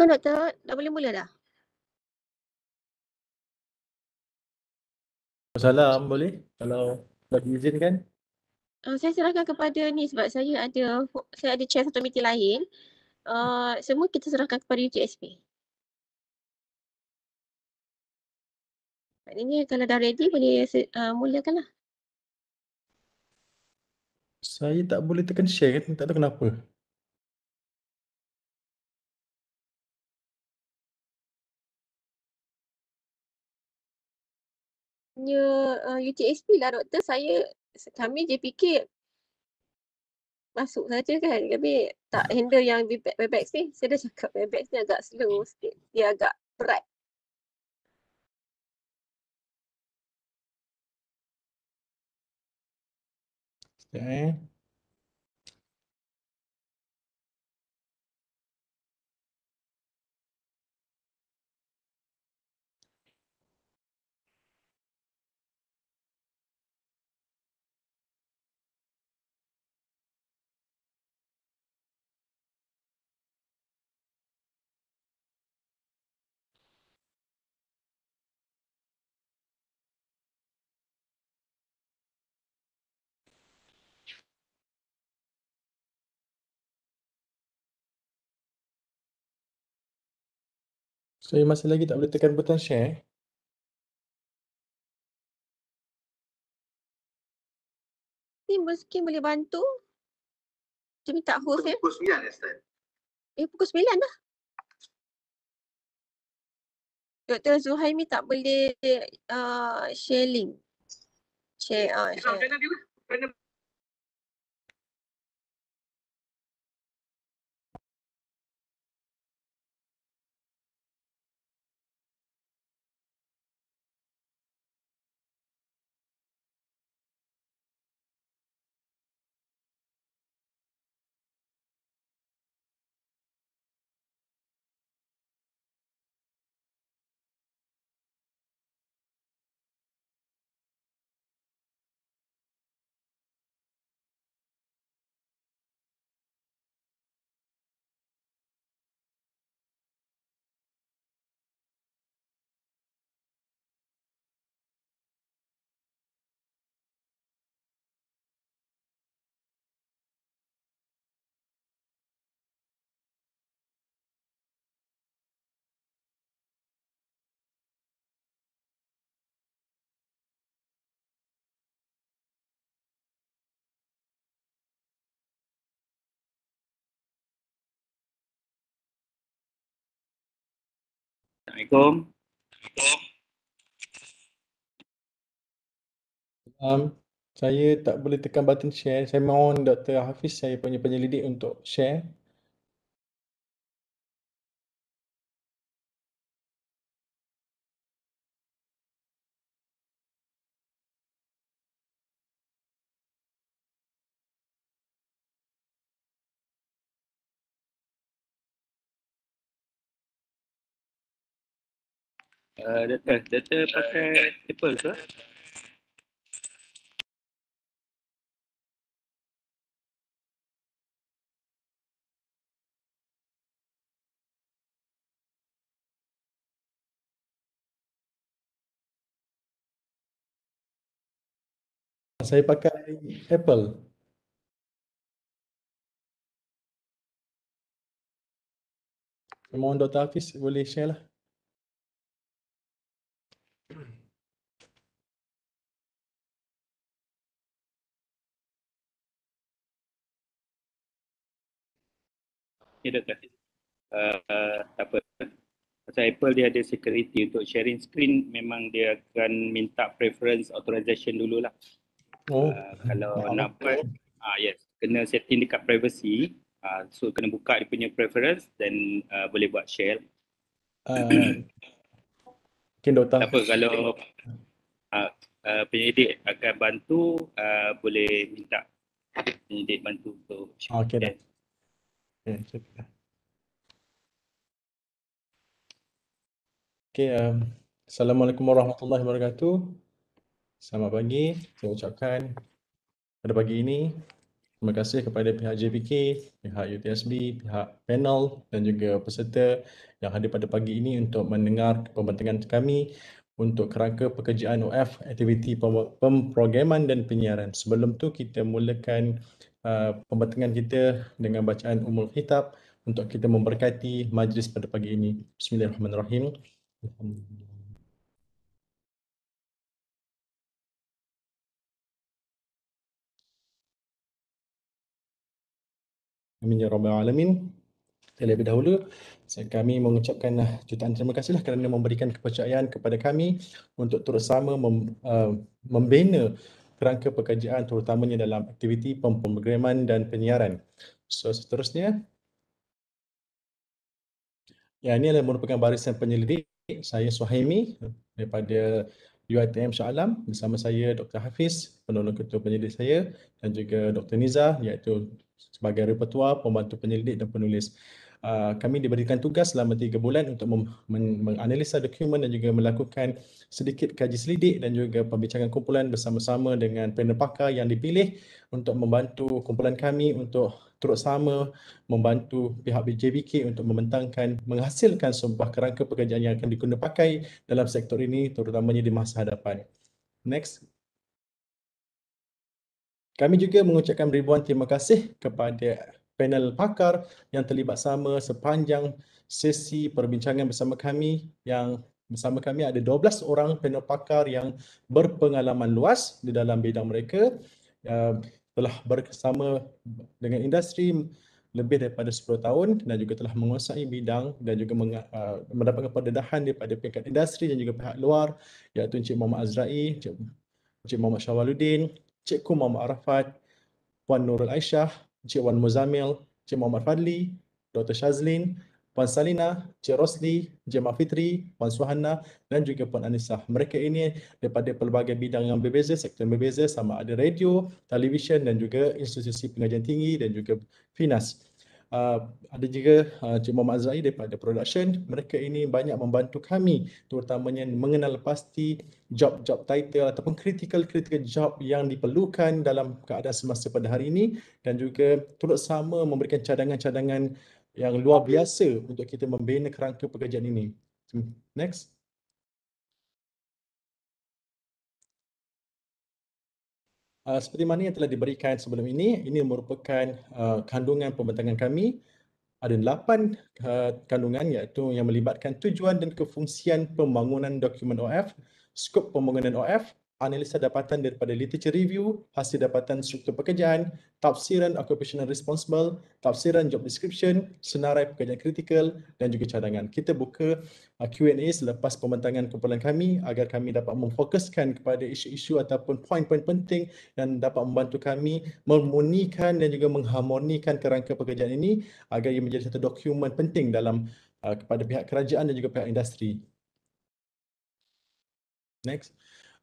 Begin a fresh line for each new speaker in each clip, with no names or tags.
Silakan doktor, dah boleh mula dah. Assalamualaikum boleh kalau bagi izin kan?
Uh, saya serahkan kepada ni sebab saya ada saya ada chair satu meeting lain. Uh, semua kita serahkan kepada UTSP.
Maknanya kalau dah ready boleh uh, lah. Saya tak boleh tekan share kan? Tak tahu kenapa. punya uh, UTSP lah doktor saya
kami je fikir masuk saja kan tapi tak handle yang bebek-bebek ni saya dah cakap webex ni agak slow sikit dia agak berat
Okay. Saya masih lagi tak boleh tekan butang share. Ini eh. mungkin boleh bantu. Saya minta host ya. Pukul 9 ya Ustaz. Eh pukul 9 dah. Dr. Zuhaimi tak boleh uh, share link. Share. Uh, share. Kena dia Kena Assalamualaikum. Um, saya tak boleh tekan button share. Saya mohon Dr. Hafiz saya punya penyelidik untuk share. Eh, data eh, data pakai Apple ke? Saya pakai Apple. Mohon Dr. Hafiz boleh share lah. Ya dah uh, uh, apa. Pasal Apple dia ada security untuk
sharing screen memang dia akan minta preference authorization dululah.
Oh. Uh, kalau oh. nak buat ah uh, yes,
kena setting dekat privacy. Uh, so kena buka dia punya preference then uh, boleh buat share. Mungkin uh, eh. Tak apa kalau uh, ah, uh, penyidik akan bantu
uh, boleh minta penyidik bantu untuk share. Okay,
Okay, um, Assalamualaikum warahmatullahi wabarakatuh Selamat pagi, saya ucapkan pada pagi ini Terima kasih kepada pihak JPK, pihak UTSB, pihak panel dan juga peserta yang hadir pada pagi ini untuk mendengar pembentangan kami untuk kerangka pekerjaan OF, aktiviti Pemprograman dan penyiaran. Sebelum tu kita mulakan uh, pembentangan kita dengan bacaan Umul Kitab
untuk kita memberkati majlis pada pagi ini. Bismillahirrahmanirrahim. Amin ya Rabbal Alamin. Terlebih dahulu, kami mengucapkan ah, jutaan terima kasihlah kerana memberikan kepercayaan
kepada kami untuk terus sama uh, membina kerangka pekerjaan terutamanya dalam aktiviti pemrograman dan penyiaran. So seterusnya, yang ini adalah merupakan barisan penyelidik. Saya Suhaimi daripada UITM Shah Alam bersama saya Dr. Hafiz, penolong ketua penyelidik saya dan juga Dr. Niza iaitu sebagai repertua, pembantu penyelidik dan penulis. Uh, kami diberikan tugas selama tiga bulan untuk mem- men- menganalisa dokumen dan juga melakukan sedikit kaji selidik dan juga pembicaraan kumpulan bersama-sama dengan panel pakar yang dipilih untuk membantu kumpulan kami untuk turut sama membantu pihak BJBK untuk membentangkan menghasilkan sebuah kerangka pekerjaan yang akan pakai dalam sektor ini terutamanya di masa hadapan. Next. Kami juga mengucapkan ribuan terima kasih kepada panel pakar yang terlibat sama sepanjang sesi perbincangan bersama kami yang bersama kami ada 12 orang panel pakar yang berpengalaman luas di dalam bidang mereka telah bersama dengan industri lebih daripada 10 tahun dan juga telah menguasai bidang dan juga uh, mendapatkan pendedahan daripada pihak industri dan juga pihak luar iaitu Encik Muhammad Azrai, Encik Muhammad Syawaluddin, Encik Kum Muhammad Arafat, Puan Nurul Aisyah, Encik Wan Muzamil, Encik Muhammad Fadli, Dr. Shazlin, Puan Salina, Encik Rosli, Encik Mak Puan Suhana dan juga Puan Anissa. Mereka ini daripada pelbagai bidang yang berbeza, sektor yang berbeza sama ada radio, televisyen dan juga institusi pengajian tinggi dan juga finans uh, ada juga uh, Cik Muhammad Azrai daripada production mereka ini banyak membantu kami terutamanya mengenal pasti job-job title ataupun critical-critical job yang diperlukan dalam keadaan semasa pada hari ini dan juga turut sama memberikan cadangan-cadangan
yang luar biasa untuk kita membina kerangka pekerjaan ini. Next. Ah, seperti mana yang telah diberikan sebelum ini, ini merupakan uh, kandungan pembentangan kami.
Ada lapan uh, kandungan iaitu yang melibatkan tujuan dan kefungsian pembangunan dokumen OF, skop pembangunan OF, analisa dapatan daripada literature review, hasil dapatan struktur pekerjaan, tafsiran occupational responsible, tafsiran job description, senarai pekerjaan kritikal dan juga cadangan. Kita buka uh, Q&A selepas pembentangan kumpulan kami agar kami dapat memfokuskan kepada isu-isu ataupun poin-poin penting yang dapat membantu kami memunikan dan juga mengharmonikan kerangka pekerjaan ini agar ia menjadi satu dokumen penting dalam uh, kepada pihak kerajaan dan juga pihak industri. Next.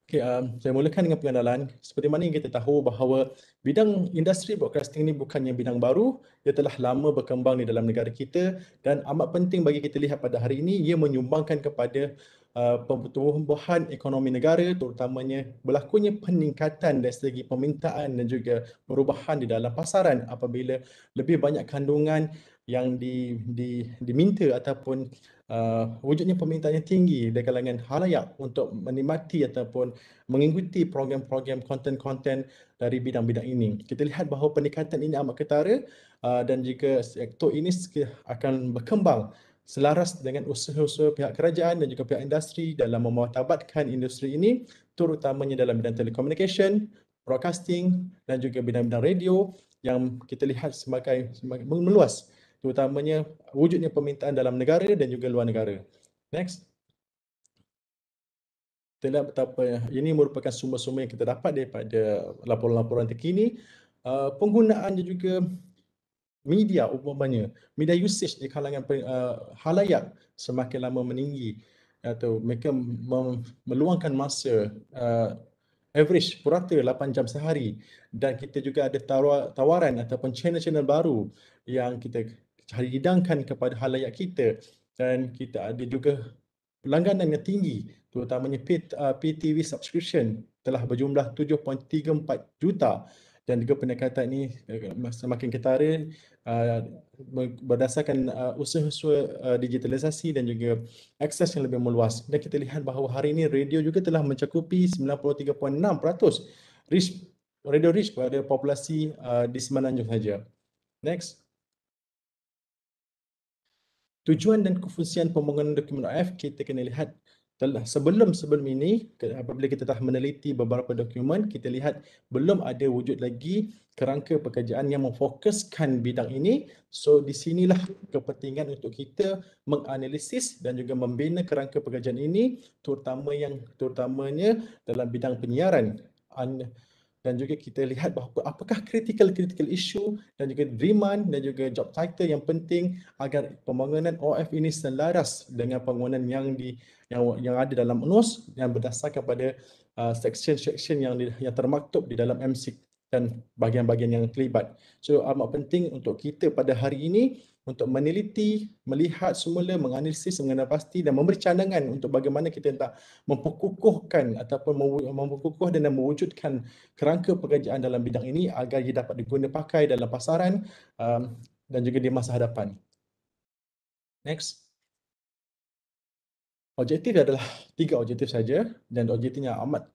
Okay, um, saya mulakan dengan pengenalan. Seperti mana yang kita tahu bahawa bidang industri broadcasting ini bukannya bidang baru. Ia telah lama berkembang di dalam negara kita dan amat penting bagi kita lihat pada hari ini ia menyumbangkan kepada uh, pertumbuhan ekonomi negara terutamanya berlakunya peningkatan dari segi permintaan dan juga perubahan di dalam pasaran apabila lebih banyak kandungan yang di, di, diminta ataupun uh, wujudnya permintaan yang tinggi dari kalangan halayak untuk menikmati ataupun mengikuti program-program konten-konten dari bidang-bidang ini. Kita lihat bahawa peningkatan ini amat ketara uh, dan jika sektor ini akan berkembang selaras dengan usaha-usaha pihak kerajaan dan juga pihak industri dalam memartabatkan industri ini terutamanya dalam bidang telekomunikasi, broadcasting dan juga bidang-bidang radio yang kita lihat sebagai meluas terutamanya wujudnya permintaan dalam negara dan juga luar negara. Next. Tidak betapa ini merupakan sumber-sumber yang kita dapat daripada laporan-laporan terkini. Uh, penggunaan dia juga media umumnya, media usage di kalangan uh, halayak semakin lama meninggi atau mereka meluangkan masa uh, average purata 8 jam sehari dan kita juga ada tawaran ataupun channel-channel baru yang kita cari kepada halayak kita dan kita ada juga pelangganan yang tinggi terutamanya PTV uh, subscription telah berjumlah 7.34 juta dan juga pendekatan ini eh, semakin ketara uh, berdasarkan uh, usaha-usaha digitalisasi dan juga akses yang lebih meluas dan kita lihat bahawa hari ini radio juga telah mencakupi 93.6% reach, radio reach pada populasi di semenanjung saja. Next tujuan dan kefungsian pembangunan dokumen OF kita kena lihat telah sebelum sebelum ini apabila kita telah meneliti beberapa dokumen kita lihat belum ada wujud lagi kerangka pekerjaan yang memfokuskan bidang ini so di sinilah kepentingan untuk kita menganalisis dan juga membina kerangka pekerjaan ini terutama yang terutamanya dalam bidang penyiaran dan juga kita lihat bahawa apakah critical-critical issue dan juga demand dan juga job title yang penting agar pembangunan OF ini selaras dengan pembangunan yang di yang, yang ada dalam NOS yang berdasarkan pada uh, section-section yang yang termaktub di dalam MSIC dan bahagian-bahagian yang terlibat. So amat penting untuk kita pada hari ini untuk meneliti, melihat semula, menganalisis mengenai pasti dan memberi cadangan untuk bagaimana kita nak memperkukuhkan ataupun memperkukuh dan mewujudkan kerangka pekerjaan dalam bidang ini agar ia dapat diguna pakai dalam pasaran um, dan juga di masa hadapan. Next. Objektif adalah tiga objektif saja dan objektifnya amat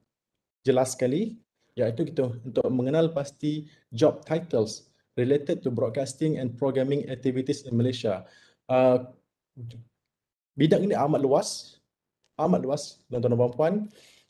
jelas sekali iaitu ya, kita untuk mengenal pasti job titles related to broadcasting and programming activities in Malaysia. Uh, bidang ini amat luas, amat luas dan tuan-tuan dan puan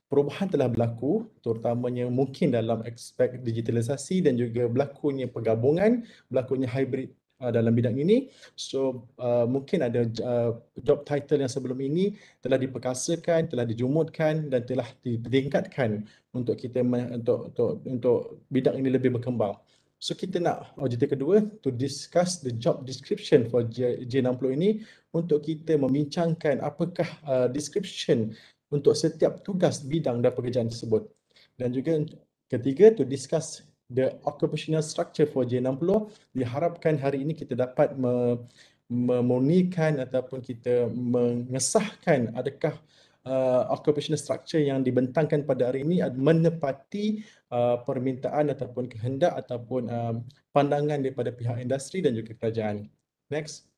perubahan telah berlaku terutamanya mungkin dalam aspek digitalisasi dan juga berlakunya pergabungan, berlakunya hybrid Uh, dalam bidang ini. So uh, mungkin ada uh, job title yang sebelum ini telah diperkasakan, telah dijumudkan dan telah ditingkatkan untuk kita untuk untuk untuk bidang ini lebih berkembang. So kita nak OJT kedua to discuss the job description for J60 ini untuk kita membincangkan apakah uh, description untuk setiap tugas bidang dan pekerjaan tersebut. Dan juga ketiga to discuss the occupational structure for J60 diharapkan hari ini kita dapat memurnikan ataupun kita mengesahkan adakah uh, occupational structure yang dibentangkan pada hari ini menepati uh, permintaan ataupun kehendak ataupun uh, pandangan daripada pihak industri dan juga kerajaan next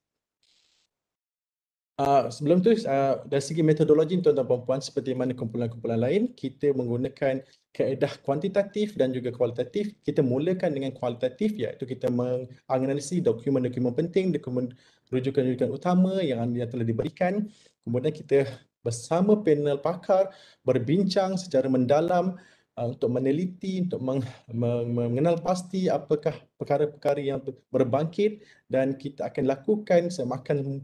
Ah, sebelum tu, uh, dari segi metodologi tuan-tuan perempuan, seperti mana kumpulan-kumpulan lain, kita menggunakan kaedah kuantitatif dan juga kualitatif. Kita mulakan dengan kualitatif iaitu kita menganalisi dokumen-dokumen penting, dokumen rujukan-rujukan utama yang, yang telah diberikan. Kemudian kita bersama panel pakar berbincang secara mendalam uh, untuk meneliti, untuk meng, meng, mengenal pasti apakah perkara-perkara yang berbangkit dan kita akan lakukan semakan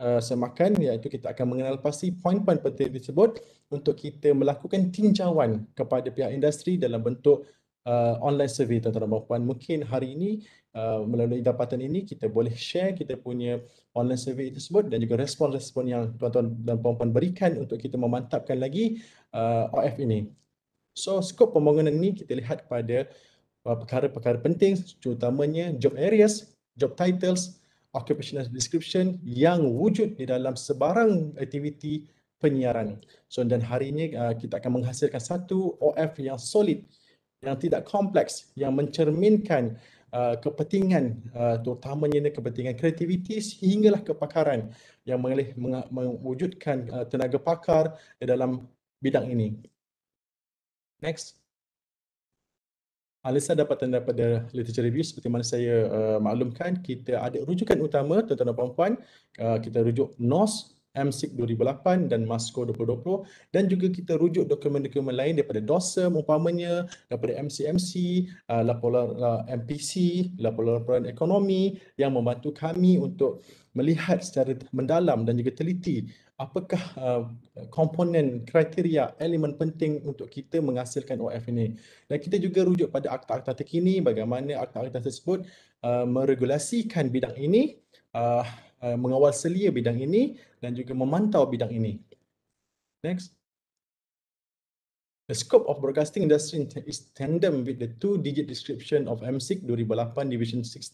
Uh, semakan iaitu kita akan mengenal pasti poin-poin penting tersebut untuk kita melakukan tinjauan kepada pihak industri dalam bentuk uh, online survey tuan-tuan dan puan mungkin hari ini uh, melalui dapatan ini kita boleh share kita punya online survey tersebut dan juga respon-respon yang tuan-tuan dan puan-puan berikan untuk kita memantapkan lagi uh, OF ini so skop pembangunan ini kita lihat pada uh, perkara-perkara penting terutamanya job areas job titles occupational description yang wujud di dalam sebarang aktiviti penyiaran. So dan hari ini uh, kita akan menghasilkan satu OF yang solid yang tidak kompleks yang mencerminkan uh, kepentingan uh, terutamanya kepentingan kreativiti sehinggalah kepakaran yang boleh mewujudkan uh, tenaga pakar di dalam bidang ini. Next Alasan dapatan daripada literature review seperti mana saya uh, maklumkan kita ada rujukan utama tuan-tuan dan puan-puan uh, kita rujuk NOS MSIC 2008 dan MASCO 2020 dan juga kita rujuk dokumen-dokumen lain daripada DOSA e umpamanya daripada MCMC, uh, laporan uh, MPC, laporan-laporan ekonomi yang membantu kami untuk melihat secara mendalam dan juga teliti apakah uh, komponen kriteria elemen penting untuk kita menghasilkan OF ini dan kita juga rujuk pada akta-akta terkini bagaimana akta-akta tersebut uh, meregulasikan bidang ini uh, uh, mengawal selia bidang ini dan juga memantau bidang ini next The scope of broadcasting industry is tandem with the two-digit description of MSIC 2008 Division 60,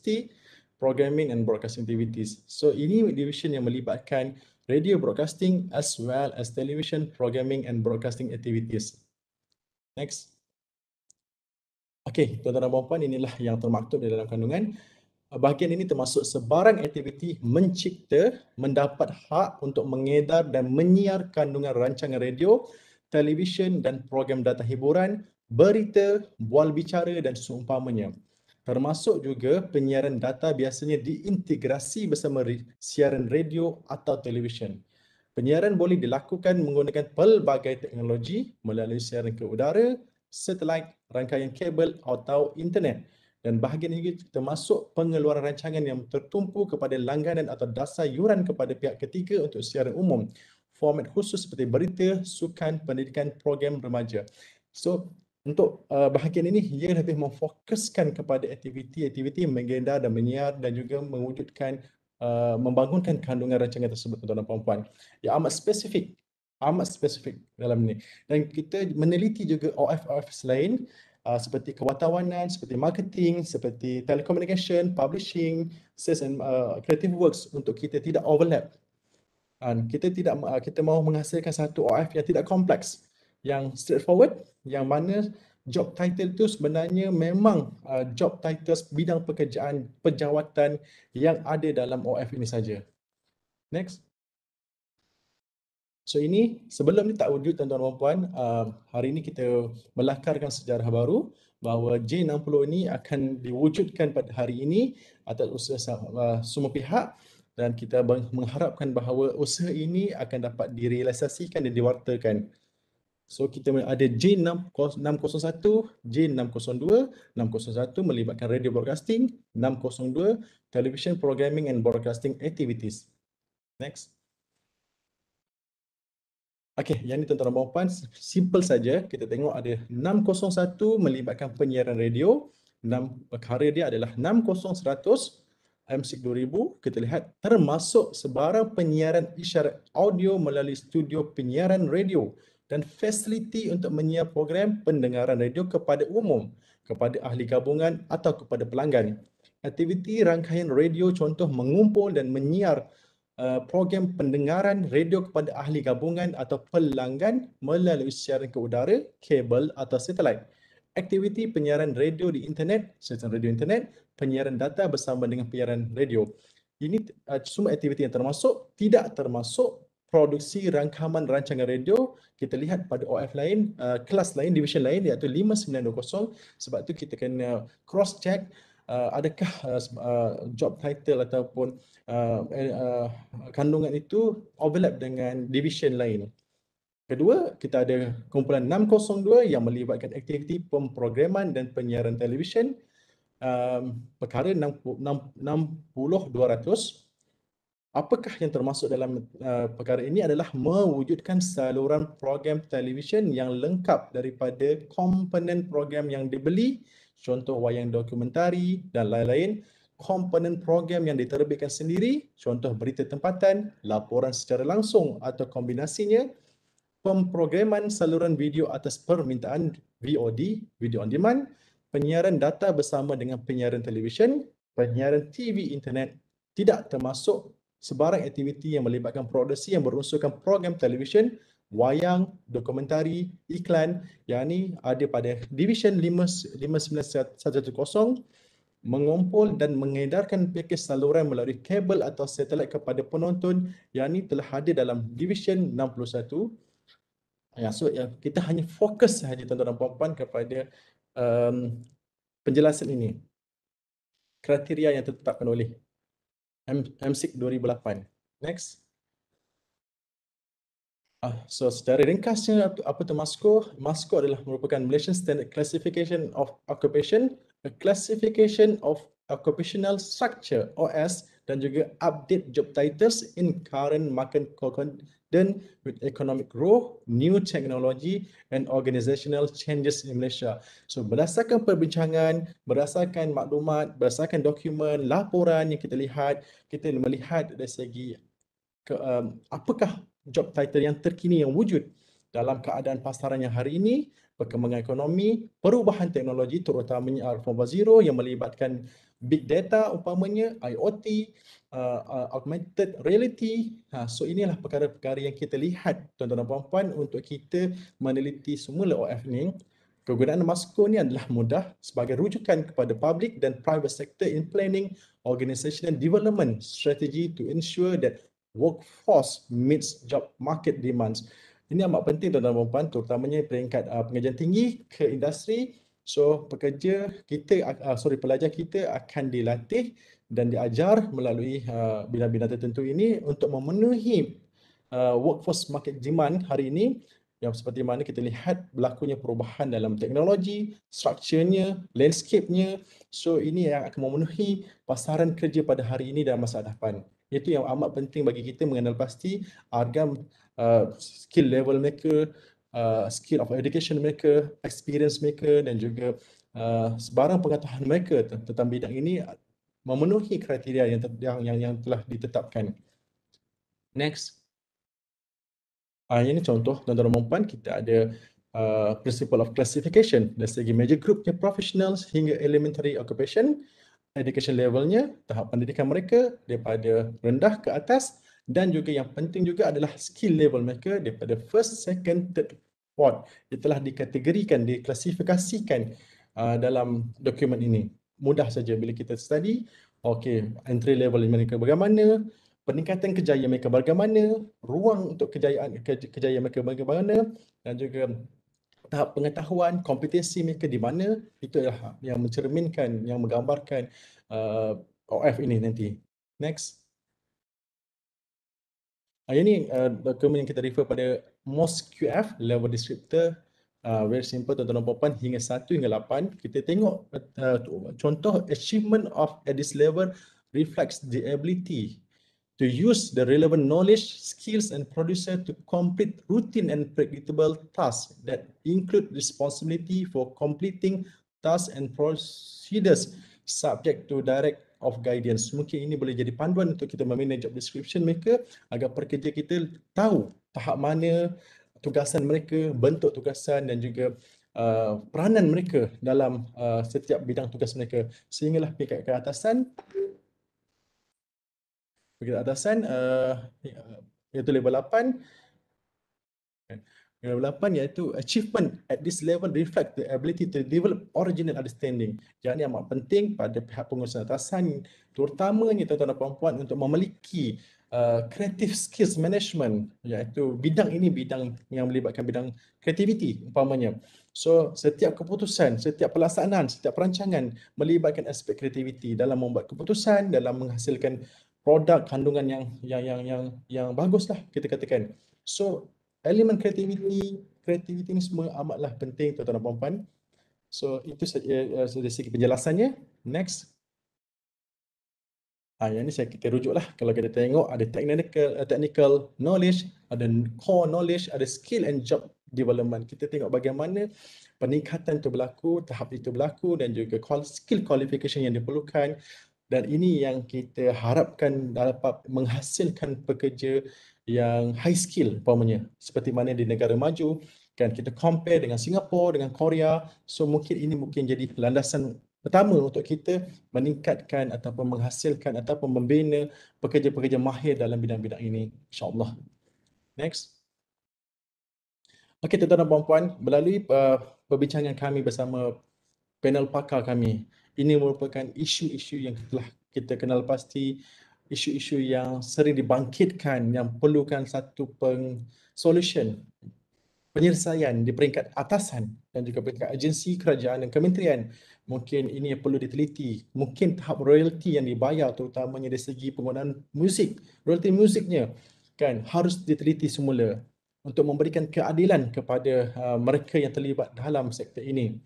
Programming and Broadcasting Activities. So ini division yang melibatkan radio broadcasting as well as television programming and broadcasting activities. Next. Okey, tuan-tuan dan puan-puan inilah yang termaktub di dalam kandungan. Bahagian ini termasuk sebarang aktiviti mencipta, mendapat hak untuk mengedar dan menyiar kandungan rancangan radio, televisyen dan program data hiburan, berita, bual bicara dan seumpamanya termasuk juga penyiaran data biasanya diintegrasi bersama siaran radio atau televisyen. Penyiaran boleh dilakukan menggunakan pelbagai teknologi melalui siaran ke udara, satelit, rangkaian kabel atau internet. Dan bahagian ini termasuk pengeluaran rancangan yang tertumpu kepada langganan atau dasar yuran kepada pihak ketiga untuk siaran umum. Format khusus seperti berita, sukan, pendidikan, program remaja. So, untuk uh, bahagian ini ia lebih memfokuskan kepada aktiviti-aktiviti mengenda dan menyiar dan juga mewujudkan uh, membangunkan kandungan rancangan tersebut tuan-tuan dan puan-puan yang amat spesifik amat spesifik dalam ini dan kita meneliti juga of lain uh, seperti kewartawanan, seperti marketing, seperti telecommunication, publishing, sales and uh, creative works untuk kita tidak overlap. Uh, kita tidak uh, kita mahu menghasilkan satu OF yang tidak kompleks yang straightforward yang mana job title tu sebenarnya memang uh, job titles bidang pekerjaan penjawatan yang ada dalam OF ini saja. Next. So ini sebelum ni tak wujud tuan-tuan dan puan, uh, hari ini kita melakarkan sejarah baru bahawa J60 ini akan diwujudkan pada hari ini atas usaha uh, semua pihak dan kita mengharapkan bahawa usaha ini akan dapat direalisasikan dan diwartakan. So kita ada J601, J602, 601 melibatkan radio broadcasting, 602 television programming and broadcasting activities. Next. Okey, yang ni tuan-tuan dan puan simple saja kita tengok ada 601 melibatkan penyiaran radio, 6 karya dia adalah 60100 MC2000 kita lihat termasuk sebarang penyiaran isyarat audio melalui studio penyiaran radio dan fasiliti untuk menyiar program pendengaran radio kepada umum, kepada ahli gabungan atau kepada pelanggan. Aktiviti rangkaian radio contoh mengumpul dan menyiar eh, program pendengaran radio kepada ahli gabungan atau pelanggan melalui siaran ke udara, kabel atau satelit. Aktiviti penyiaran radio di internet, siaran radio internet, penyiaran data bersama dengan penyiaran radio. Ini eh, semua aktiviti yang termasuk tidak termasuk produksi rangkaman rancangan radio kita lihat pada OF lain, uh, kelas lain, division lain iaitu 5920 sebab tu kita kena cross check uh, adakah uh, uh job title ataupun uh, uh, kandungan itu overlap dengan division lain. Kedua, kita ada kumpulan 602 yang melibatkan aktiviti pemrograman dan penyiaran televisyen um, perkara 60 200 apakah yang termasuk dalam uh, perkara ini adalah mewujudkan saluran program televisyen yang lengkap daripada komponen program yang dibeli contoh wayang dokumentari dan lain-lain komponen program yang diterbitkan sendiri contoh berita tempatan laporan secara langsung atau kombinasinya pemrograman saluran video atas permintaan VOD video on demand penyiaran data bersama dengan penyiaran televisyen penyiaran TV internet tidak termasuk sebarang aktiviti yang melibatkan produksi yang berunsurkan program televisyen, wayang, dokumentari, iklan yang ini ada pada Division 59110 mengumpul dan mengedarkan paket saluran melalui kabel atau satelit kepada penonton yang ini telah hadir dalam Division 61. Ya, so ya, kita hanya fokus sahaja tuan-tuan dan puan-puan kepada um, penjelasan ini kriteria yang ditetapkan oleh MSIC 2008. Next. Uh, so secara ringkasnya apa tu MASCO? MASCO adalah merupakan Malaysian Standard Classification of Occupation, a classification of occupational structure OS dan juga update job titles in current market burden with economic growth, new technology and organisational changes in Malaysia. So berdasarkan perbincangan, berdasarkan maklumat, berdasarkan dokumen, laporan yang kita lihat, kita melihat dari segi ke, um, apakah job title yang terkini yang wujud dalam keadaan pasaran yang hari ini perkembangan ekonomi, perubahan teknologi terutamanya R4.0 yang melibatkan big data umpamanya IOT, uh, uh, augmented reality. Ha, so inilah perkara-perkara yang kita lihat tuan-tuan dan puan-puan untuk kita meneliti semula OF ni. Kegunaan Masko ni adalah mudah sebagai rujukan kepada public dan private sector in planning organisation and development strategy to ensure that workforce meets job market demands. Ini amat penting tuan-tuan dan puan terutamanya peringkat uh, pengajian tinggi ke industri. So pekerja kita uh, sorry pelajar kita akan dilatih dan diajar melalui uh, bina-bina tertentu ini untuk memenuhi uh, workforce market demand hari ini yang seperti mana kita lihat berlakunya perubahan dalam teknologi, strukturnya, landscape-nya. So ini yang akan memenuhi pasaran kerja pada hari ini dan masa hadapan. Itu yang amat penting bagi kita mengenal pasti agam Uh, skill level maker, uh, skill of education maker, experience maker dan juga uh, sebarang pengetahuan mereka tentang bidang ini memenuhi kriteria yang, yang yang yang telah ditetapkan. Next. Uh, ini contoh tuan-tuan dan kita ada uh, principle of classification dari segi major groupnya professionals hingga elementary occupation education levelnya, tahap pendidikan mereka daripada rendah ke atas dan juga yang penting juga adalah skill level mereka daripada first, second, third, fourth dia telah dikategorikan, diklasifikasikan uh, dalam dokumen ini mudah saja bila kita study okay, entry level mereka bagaimana peningkatan kejayaan mereka bagaimana ruang untuk kejayaan ke, kejayaan mereka bagaimana dan juga tahap pengetahuan, kompetensi mereka di mana itu adalah yang mencerminkan, yang menggambarkan uh, OF ini nanti. Next. Uh, ini dokumen yang kita refer pada QF level descriptor uh, very simple tuan-tuan puan hingga 1 hingga 8 kita tengok uh, contoh achievement of at this level reflects the ability to use the relevant knowledge skills and producer to complete routine and predictable tasks that include responsibility for completing tasks and procedures subject to direct of guidance. Mungkin ini boleh jadi panduan untuk kita memanage job description mereka agar pekerja kita tahu tahap mana tugasan mereka, bentuk tugasan dan juga uh, peranan mereka dalam uh, setiap bidang tugas mereka. Sehinggalah pihak ke atasan pihak atasan uh, iaitu label 8 yang lapan iaitu achievement at this level reflect the ability to develop original understanding. Jadi amat penting pada pihak pengurusan atasan terutamanya tuan-tuan dan puan-puan untuk memiliki uh, creative skills management iaitu bidang ini bidang yang melibatkan bidang creativity umpamanya. So setiap keputusan, setiap pelaksanaan, setiap perancangan melibatkan aspek creativity dalam membuat keputusan, dalam menghasilkan produk kandungan yang yang yang yang yang baguslah kita katakan. So elemen kreativiti kreativiti ni semua amatlah penting tuan-tuan dan puan-puan. So itu saja ya, ya, segi penjelasannya. Next. Ah, yang ni saya kita rujuklah kalau kita tengok ada technical eh, technical knowledge, ada core knowledge, ada skill and job development. Kita tengok bagaimana peningkatan itu berlaku, tahap itu berlaku dan juga skill qualification yang diperlukan dan ini yang kita harapkan dapat menghasilkan pekerja yang high skill umpamanya seperti mana di negara maju kan kita compare dengan Singapura dengan Korea so mungkin ini mungkin jadi landasan pertama untuk kita meningkatkan ataupun menghasilkan ataupun membina pekerja-pekerja mahir dalam bidang-bidang ini insyaallah next okey tuan-tuan dan puan-puan melalui uh, perbincangan kami bersama panel pakar kami ini merupakan isu-isu yang telah kita kenal pasti isu-isu yang sering dibangkitkan yang perlukan satu peng solution penyelesaian di peringkat atasan dan juga peringkat agensi kerajaan dan kementerian mungkin ini perlu diteliti mungkin tahap royalty yang dibayar terutamanya dari segi penggunaan muzik royalty muziknya kan harus diteliti semula untuk memberikan keadilan kepada uh, mereka yang terlibat dalam sektor ini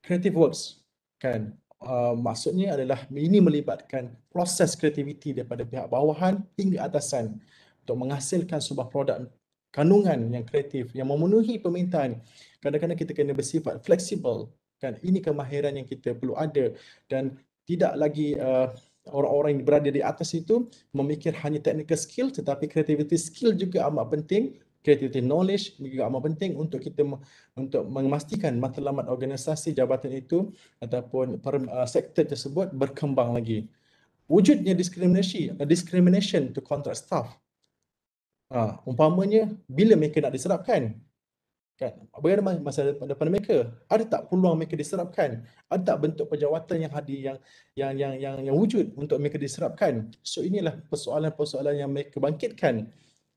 creative works kan Uh, maksudnya adalah ini melibatkan proses kreativiti daripada pihak bawahan hingga atasan untuk menghasilkan sebuah produk kandungan yang kreatif yang memenuhi permintaan. Kadang-kadang kita kena bersifat fleksibel. Kan? Ini kemahiran yang kita perlu ada dan tidak lagi uh, orang-orang yang berada di atas itu memikir hanya technical skill tetapi kreativiti skill juga amat penting creativity knowledge juga amat penting untuk kita untuk memastikan matlamat organisasi jabatan itu ataupun per, uh, sektor tersebut berkembang lagi. Wujudnya diskriminasi, uh, discrimination to contract staff. Uh, umpamanya bila mereka nak diserapkan, kan? Bagaimana masa depan mereka? Ada tak peluang mereka diserapkan? Ada tak bentuk perjawatan yang hadir yang yang yang yang, yang wujud untuk mereka diserapkan? So inilah persoalan-persoalan yang mereka bangkitkan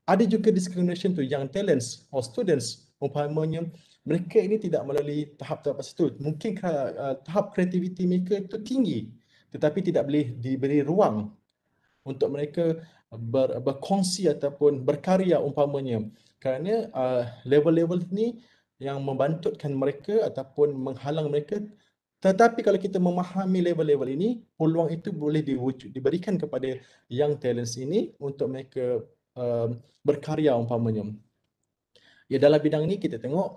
ada juga discrimination tu young talents or students umpamanya mereka ini tidak melalui tahap-tahap tersebut mungkin uh, tahap kreativiti mereka itu tinggi tetapi tidak boleh diberi ruang untuk mereka ber, berkongsi ataupun berkarya umpamanya kerana uh, level-level ini yang membantutkan mereka ataupun menghalang mereka tetapi kalau kita memahami level-level ini peluang itu boleh diberikan kepada young talents ini untuk mereka uh, berkarya umpamanya. Ya dalam bidang ini kita tengok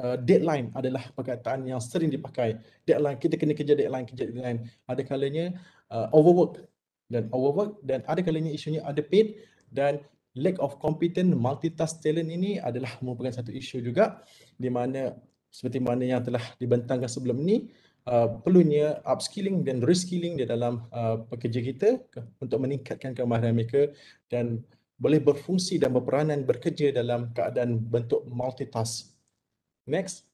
uh, deadline adalah perkataan yang sering dipakai. Deadline kita kena kerja deadline kerja deadline. Ada kalanya uh, overwork dan overwork dan ada kalanya isunya ada paid dan lack of competent multitask talent ini adalah merupakan satu isu juga di mana seperti mana yang telah dibentangkan sebelum ini Uh, perlunya upskilling dan reskilling di dalam uh, pekerja kita ke, untuk meningkatkan kemahiran mereka dan boleh berfungsi dan berperanan bekerja dalam keadaan bentuk multitask. Next.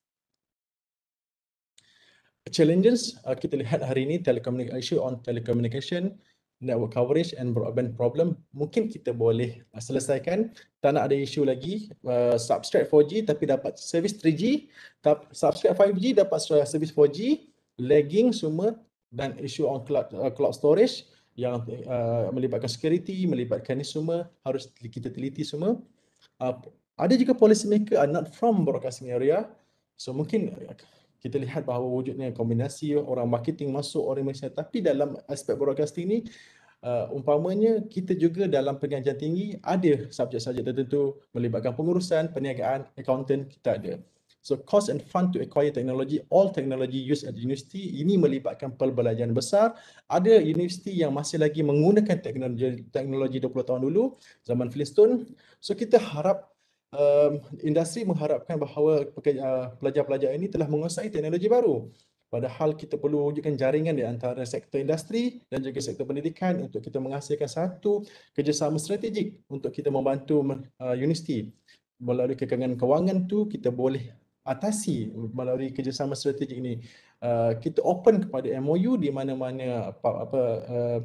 Challenges uh, kita lihat hari ini telecommunication on telecommunication network coverage and broadband problem mungkin kita boleh uh, selesaikan tak nak ada isu lagi uh, substrate 4G tapi dapat servis 3G tap, subscribe 5G dapat uh, servis 4G lagging semua dan isu on cloud, uh, cloud storage yang uh, melibatkan security, melibatkan ni semua harus kita teliti semua. Uh, ada juga policy maker are not from broadcasting area. So mungkin kita lihat bahawa wujudnya kombinasi orang marketing masuk orang Malaysia tapi dalam aspek broadcasting ni uh, umpamanya kita juga dalam pengajian tinggi ada subjek-subjek tertentu melibatkan pengurusan, perniagaan, accountant kita ada. So cost and fund to acquire technology, all technology used at university, ini melibatkan pelbelanjaan besar. Ada universiti yang masih lagi menggunakan teknologi, teknologi 20 tahun dulu, zaman Flintstone. So kita harap um, industri mengharapkan bahawa uh, pelajar-pelajar ini telah menguasai teknologi baru. Padahal kita perlu wujudkan jaringan di antara sektor industri dan juga sektor pendidikan untuk kita menghasilkan satu kerjasama strategik untuk kita membantu uh, universiti. Melalui kekangan kewangan tu kita boleh atasi melalui kerjasama strategik ini. Uh, kita open kepada MOU di mana-mana apa, apa uh,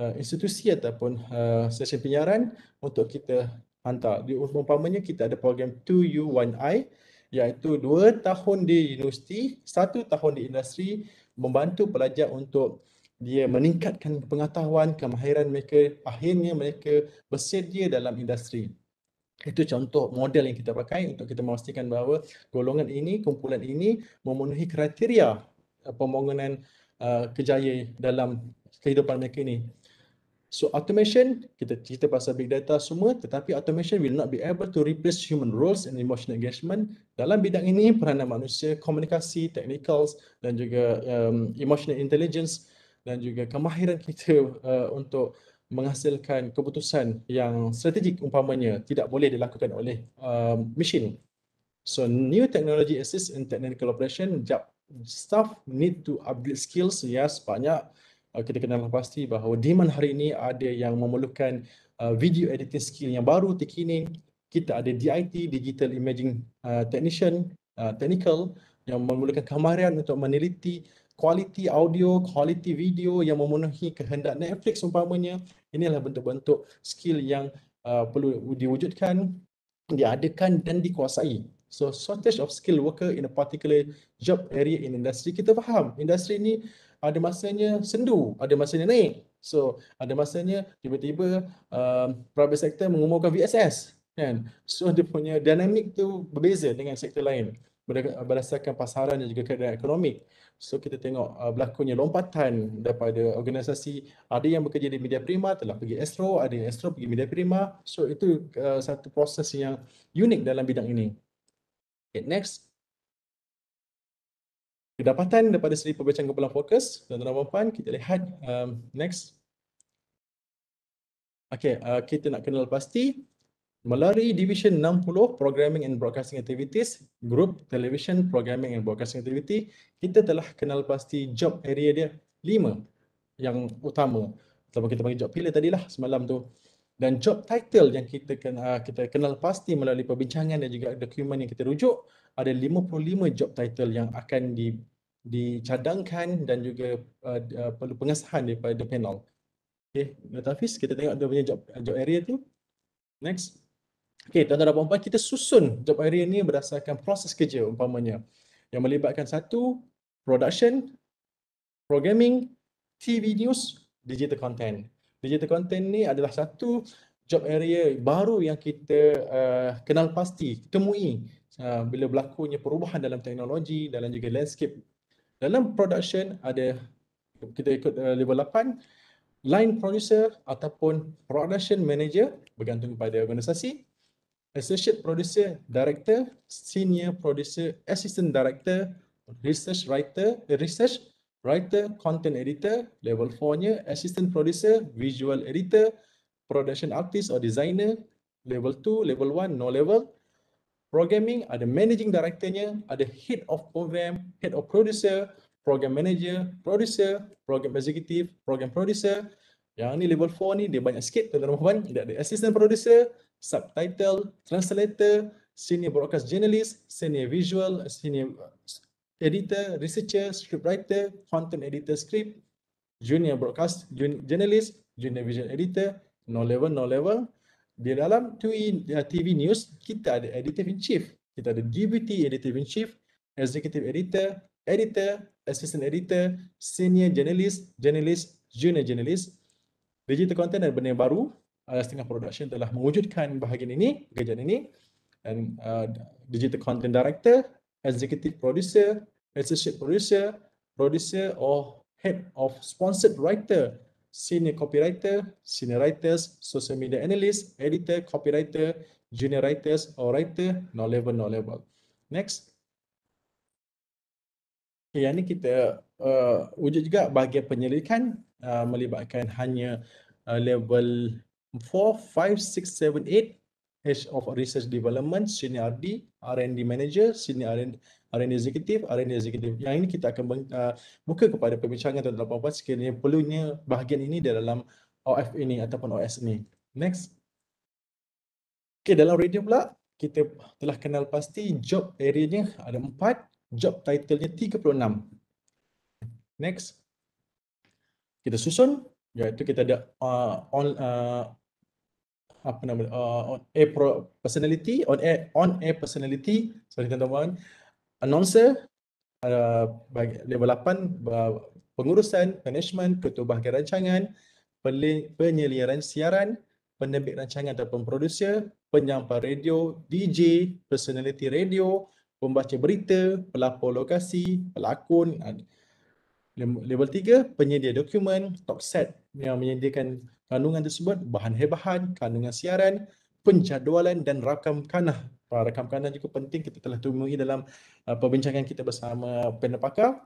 uh, institusi ataupun uh, stesen penyiaran untuk kita hantar. Di umpamanya kita ada program 2U1I iaitu 2 tahun di universiti, 1 tahun di industri membantu pelajar untuk dia meningkatkan pengetahuan, kemahiran mereka, akhirnya mereka bersedia dalam industri. Itu contoh model yang kita pakai untuk kita memastikan bahawa golongan ini, kumpulan ini memenuhi kriteria uh, pembangunan uh, kejayaan dalam kehidupan mereka ini. So automation, kita cerita pasal big data semua tetapi automation will not be able to replace human roles and emotional engagement. Dalam bidang ini, peranan manusia, komunikasi, technicals dan juga um, emotional intelligence dan juga kemahiran kita uh, untuk menghasilkan keputusan yang strategik umpamanya tidak boleh dilakukan oleh um, mesin. So new technology assist in technical operation, job staff need to upgrade skills. Yes, ya, banyak uh, kita kena pasti bahawa demand hari ini ada yang memerlukan uh, video editing skill yang baru terkini. Kita ada DIT, digital imaging uh, technician, uh, technical yang memerlukan kemahiran untuk meneliti kualiti audio, kualiti video yang memenuhi kehendak Netflix umpamanya Inilah bentuk-bentuk skill yang uh, perlu diwujudkan, diadakan dan dikuasai. So shortage of skilled worker in a particular job area in industry kita faham. Industri ni ada masanya sendu, ada masanya naik. So ada masanya tiba-tiba uh, private sector mengumumkan VSS kan. So dia punya dynamic tu berbeza dengan sektor lain berdasarkan pasaran dan juga keadaan ekonomi. So kita tengok uh, berlakunya lompatan daripada organisasi ada yang bekerja di media prima telah pergi Astro, ada yang Astro pergi media prima. So itu uh, satu proses yang unik dalam bidang ini. Okay, next. Kedapatan daripada Seri Pembacaan Kepulauan Fokus, tuan-tuan puan, kita lihat um, next. Okay, uh, kita nak kenal pasti melalui Division 60 Programming and Broadcasting Activities Group Television Programming and Broadcasting Activity kita telah kenal pasti job area dia lima yang utama atau kita panggil job pillar tadilah semalam tu dan job title yang kita kenal, ah, kita kenal pasti melalui perbincangan dan juga dokumen yang kita rujuk ada 55 job title yang akan di, dicadangkan dan juga uh, perlu pengesahan daripada panel. Okey, Dr. kita tengok dia punya job, job area tu. Next. Okey, tuan-tuan dan puan-puan, kita susun job area ni berdasarkan proses kerja umpamanya yang melibatkan satu, production, programming, TV news, digital content. Digital content ni adalah satu job area baru yang kita uh, kenal pasti, temui uh, bila berlakunya perubahan dalam teknologi dalam juga landscape. Dalam production ada kita ikut uh, level 8, line producer ataupun production manager bergantung kepada organisasi Associate Producer, Director, Senior Producer, Assistant Director, Research Writer, Research Writer, Content Editor, Level 4-nya, Assistant Producer, Visual Editor, Production Artist or Designer, Level 2, Level 1, No Level, Programming, ada Managing Director-nya, ada Head of Program, Head of Producer, Program Manager, Producer, Program Executive, Program Producer, yang ni Level 4 ni, dia banyak sikit, tuan-tuan dan puan, dia ada Assistant Producer, subtitle, translator, senior broadcast journalist, senior visual, senior uh, editor, researcher, scriptwriter, content editor, script, junior broadcast junior journalist, junior visual editor, no level, no level. Di dalam TV uh, news, kita ada editor-in-chief. Kita ada deputy editor-in-chief, executive editor, editor, assistant editor, senior journalist, journalist, junior journalist, digital content dan benda yang baru, ada setengah production telah mewujudkan bahagian ini, pekerjaan ini dan uh, digital content director, executive producer, associate producer, producer or head of sponsored writer, senior copywriter, senior writers, social media analyst, editor, copywriter, junior writers or writer, no level, no level. Next. Okay, yang ini kita uh, wujud juga bahagian penyelidikan uh, melibatkan hanya uh, level Four, five, six, seven, eight, 8 of research development, senior RD, R&D manager, senior R&D, R&D executive, R&D executive. Yang ini kita akan uh, buka kepada perbincangan tentang apa, apa sekiranya perlunya bahagian ini dalam OF ini ataupun OS ini. Next. Okay, dalam radio pula, kita telah kenal pasti job area-nya ada empat, job title-nya 36. Next. Kita susun, iaitu kita ada uh, on, uh, apa nama uh, on air pro- personality on air on air personality sorry tuan-tuan announcer uh, level 8 uh, pengurusan management ketua bahagian rancangan penyeliaran siaran penerbit rancangan dan producer penyampai radio DJ personality radio pembaca berita pelapor lokasi pelakon uh, Level 3, penyedia dokumen, top set yang menyediakan kandungan tersebut, bahan hebahan, kandungan siaran, penjadualan dan rakam kanah. Ah, rakam kanah juga penting kita telah temui dalam uh, perbincangan kita bersama panel pakar.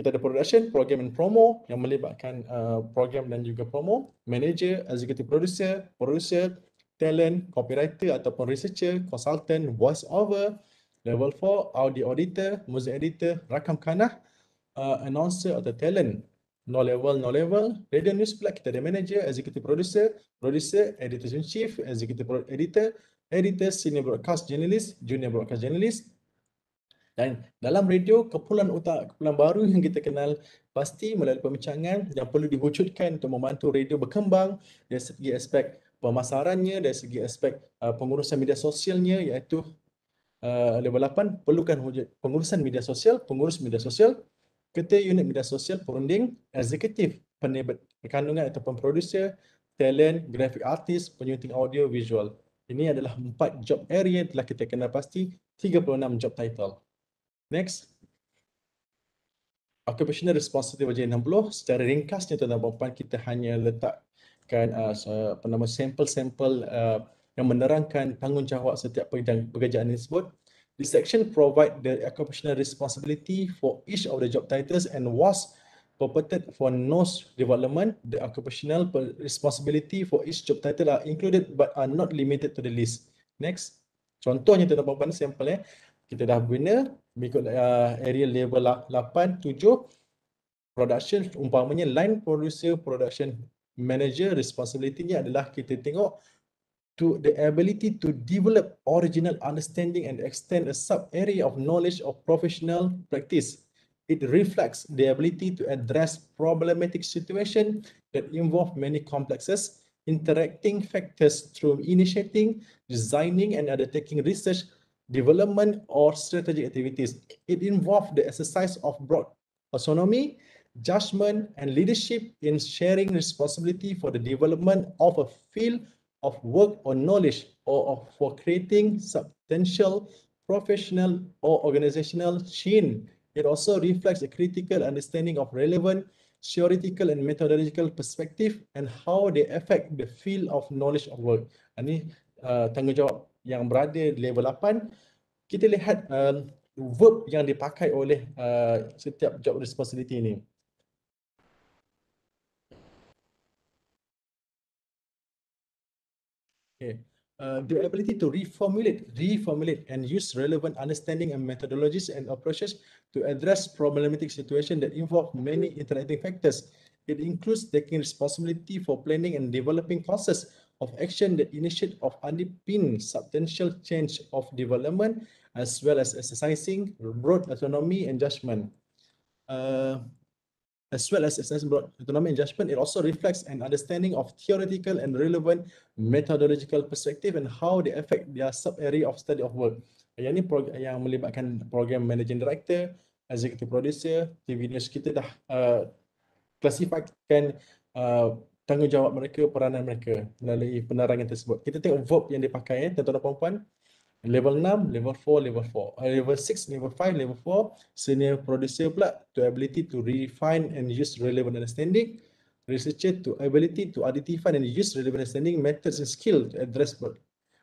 Kita ada production, program dan promo yang melibatkan uh, program dan juga promo, manager, executive producer, producer, talent, copywriter ataupun researcher, consultant, voice over, level 4, audio auditor, music editor, rakam kanah uh, announcer atau talent no level no level radio news pula kita ada manager executive producer producer editor in chief executive pro- editor editor senior broadcast journalist junior broadcast journalist dan dalam radio kepulan utak kepulan baru yang kita kenal pasti melalui pembincangan yang perlu diwujudkan untuk membantu radio berkembang dari segi aspek pemasarannya dari segi aspek uh, pengurusan media sosialnya iaitu uh, level 8 perlukan wujud pengurusan media sosial pengurus media sosial ketua unit media sosial perunding eksekutif penerbit kandungan ataupun producer, talent, graphic artist, penyunting audio, visual. Ini adalah empat job area telah kita kenal pasti 36 job title. Next. Occupational responsibility wajib 60. Secara ringkasnya tuan-tuan puan kita hanya letakkan uh, nama sampel-sampel uh, yang menerangkan tanggungjawab setiap pekerjaan tersebut. This section provide the occupational responsibility for each of the job titles and was purported for nose development. The occupational responsibility for each job title are included but are not limited to the list. Next. Contohnya, tuan-tuan puan sampel eh. Kita dah bina, mengikut uh, area level 8, 7, production, umpamanya line producer, production manager, responsibility-nya adalah kita tengok to the ability to develop original understanding and extend a sub-area of knowledge of professional practice. It reflects the ability to address problematic situations that involve many complexes, interacting factors through initiating, designing, and undertaking research, development, or strategic activities. It involves the exercise of broad autonomy, judgment, and leadership in sharing responsibility for the development of a field of work or knowledge or of, for creating substantial professional or organizational chain. It also reflects a critical understanding of relevant theoretical and methodological perspective and how they affect the field of knowledge of work. Ini ah, uh, ah, tanggungjawab yang berada di level 8. Kita lihat uh, verb yang dipakai oleh uh, setiap job responsibility ini. Okay. Uh, the ability to reformulate, reformulate, and use relevant understanding and methodologies and approaches to address problematic situations that involve many interacting factors. It includes taking responsibility for planning and developing courses of action that initiate or underpin substantial change of development, as well as exercising broad autonomy and judgment. Uh, as well as assessment broad and judgment, it also reflects an understanding of theoretical and relevant methodological perspective and how they affect their sub-area of study of work. Yang ini yang melibatkan program managing director, executive producer, TV news kita dah uh, klasifikkan uh, tanggungjawab mereka, peranan mereka melalui penerangan tersebut. Kita tengok verb yang dipakai, eh, tuan-tuan dan puan-puan. tuan tuan dan puan puan level 6, level 4, level 4, eh, level 6, level 5, level 4, senior producer pula to ability to refine and use relevant understanding, researcher to ability to identify and use relevant understanding methods and skill to address work.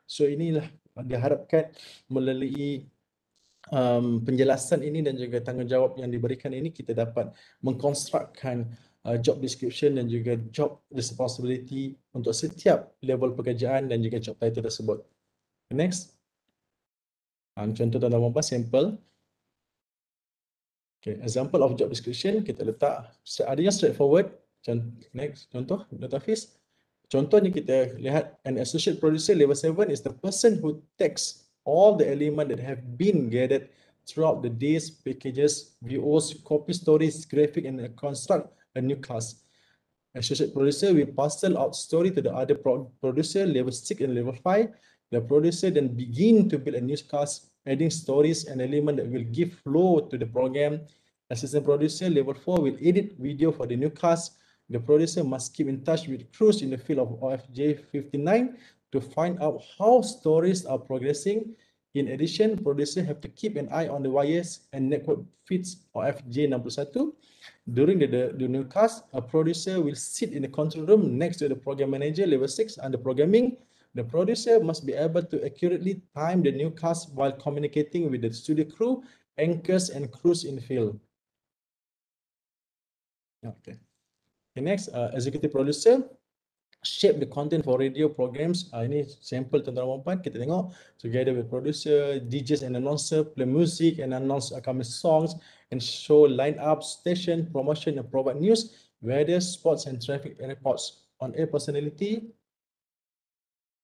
So inilah diharapkan melalui um, penjelasan ini dan juga tanggungjawab yang diberikan ini kita dapat mengkonstrukkan uh, job description dan juga job responsibility untuk setiap level pekerjaan dan juga job title tersebut. Next. Um, contoh dalam apa sample. Okay, example of job description kita letak ada yang straightforward. Contoh, next contoh database. Contohnya kita lihat an associate producer level 7 is the person who takes all the element that have been gathered throughout the days packages views copy stories graphic and construct a new class associate producer will parcel out story to the other producer level 6 and level 5 the producer then begin to build a new class adding stories and element that will give flow to the program. Assistant producer level four will edit video for the newcast. The producer must keep in touch with crews in the field of OFJ 59 to find out how stories are progressing. In addition, producer have to keep an eye on the wires and network feeds number two. During the, the, the newcast, a producer will sit in the control room next to the program manager level 6 under programming the producer must be able to accurately time the newcast while communicating with the studio crew, anchors, and crews in field. Okay. okay next, uh, executive producer shape the content for radio programs. Uh, ini sample tuan-tuan dan kita tengok together with producer, DJs and announcer play music and announce upcoming songs and show lineup, station, promotion and provide news, weather, sports and traffic reports. On air personality,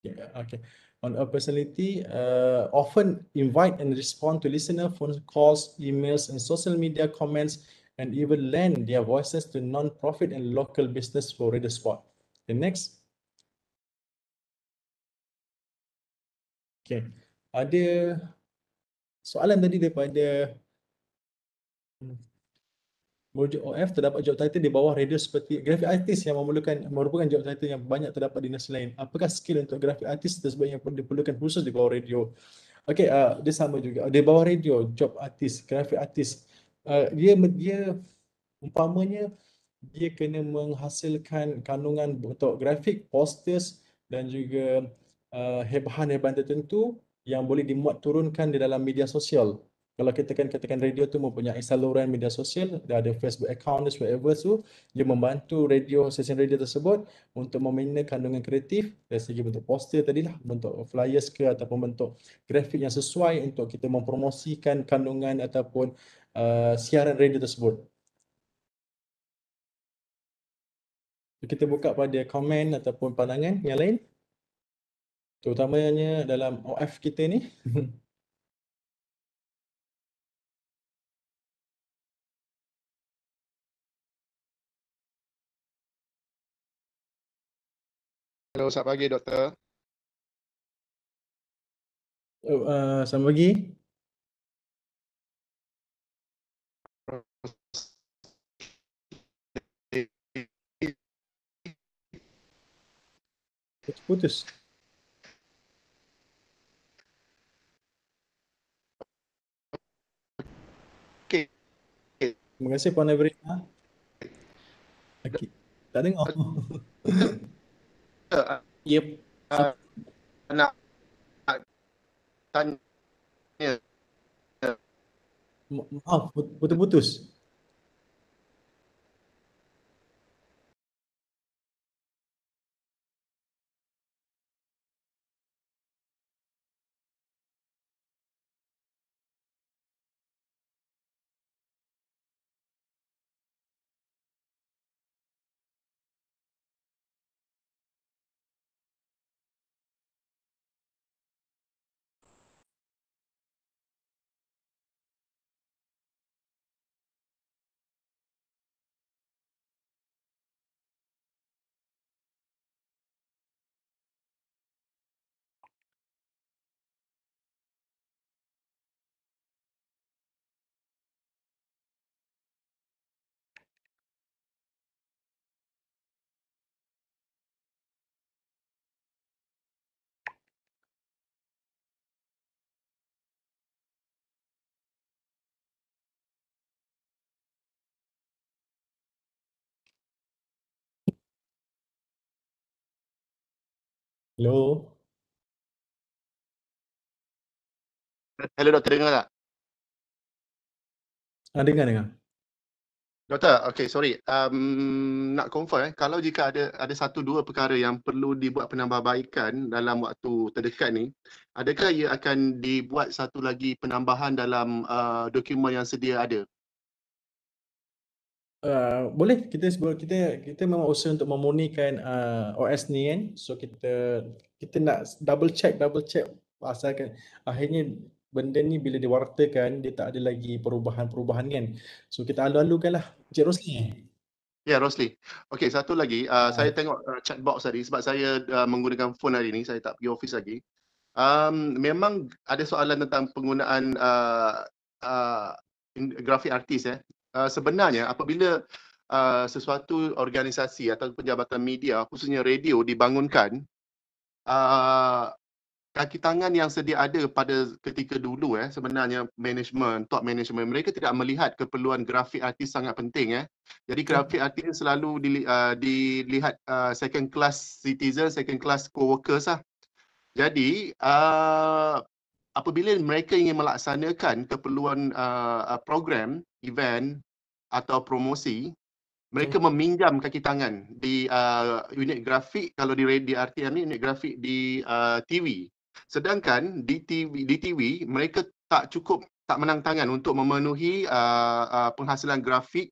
yeah, okay. On a personality, uh, often invite and respond to listener phone calls, emails, and social media comments, and even lend their voices
to non-profit and local business for radio Spot. The next. Okay, ada soalan tadi daripada hmm, Merujuk OF terdapat job
title di bawah radio seperti graphic artist yang memerlukan merupakan job title yang banyak terdapat di industri lain. Apakah skill untuk graphic artist tersebut yang diperlukan khusus di bawah radio? Okey, uh, dia sama juga. Di bawah radio, job artist, graphic artist. Uh, dia, dia umpamanya dia kena menghasilkan kandungan untuk grafik, posters dan juga uh, hebahan-hebahan tertentu yang boleh dimuat turunkan di dalam media sosial kalau kita kan katakan radio tu mempunyai saluran media sosial, dia ada Facebook account, dan whatever tu, dia membantu radio, stesen radio tersebut untuk membina kandungan kreatif dari segi bentuk poster tadi lah, bentuk flyers ke ataupun bentuk grafik yang sesuai untuk kita mempromosikan kandungan ataupun uh, siaran radio tersebut.
Kita buka pada komen ataupun pandangan yang lain. Terutamanya dalam OF kita ni. Hello, selamat pagi doktor. Oh, uh, selamat pagi. Putus.
Okay. Terima kasih Puan Everina. Okay. Tak dengar. Ya.
Uh, nak tanya.
Maaf, putus-putus. Hello. Hello doktor, dengar tak? Ah, dengar, dengar. Doktor, okay, sorry.
Um, nak confirm, eh, kalau jika ada ada satu dua perkara yang perlu dibuat penambahbaikan dalam waktu terdekat ni, adakah ia akan dibuat satu lagi penambahan dalam uh, dokumen yang sedia ada
Eh, boleh kita sebut kita kita memang usaha untuk memurnikan uh, eh, OS ni kan. So kita kita nak double check double check kan, akhirnya benda ni bila diwartakan dia tak ada lagi perubahan-perubahan kan. So kita alu-alukanlah Cik Rosli.
Ya yeah, Rosli. okay satu lagi uh, uh. saya tengok uh, chat box tadi sebab saya uh, menggunakan phone hari ni saya tak pergi office lagi. Um, memang ada soalan tentang penggunaan uh, uh, grafik artis eh Ah, sebenarnya apabila uh, sesuatu organisasi atau penjabatan media khususnya radio dibangunkan uh, kaki tangan yang sedia ada pada ketika dulu eh sebenarnya management top management mereka tidak melihat keperluan grafik artis sangat penting eh jadi hmm. grafik artis selalu di, uh, dilihat uh, second class citizen second class co-workers lah jadi uh, apabila mereka ingin melaksanakan keperluan uh, uh, program, event atau promosi, mereka hmm. meminjam kaki tangan di uh, unit grafik kalau di di RTM ni unit grafik di uh, TV. Sedangkan di TV di TV mereka tak cukup tak menang tangan untuk memenuhi uh, uh, penghasilan grafik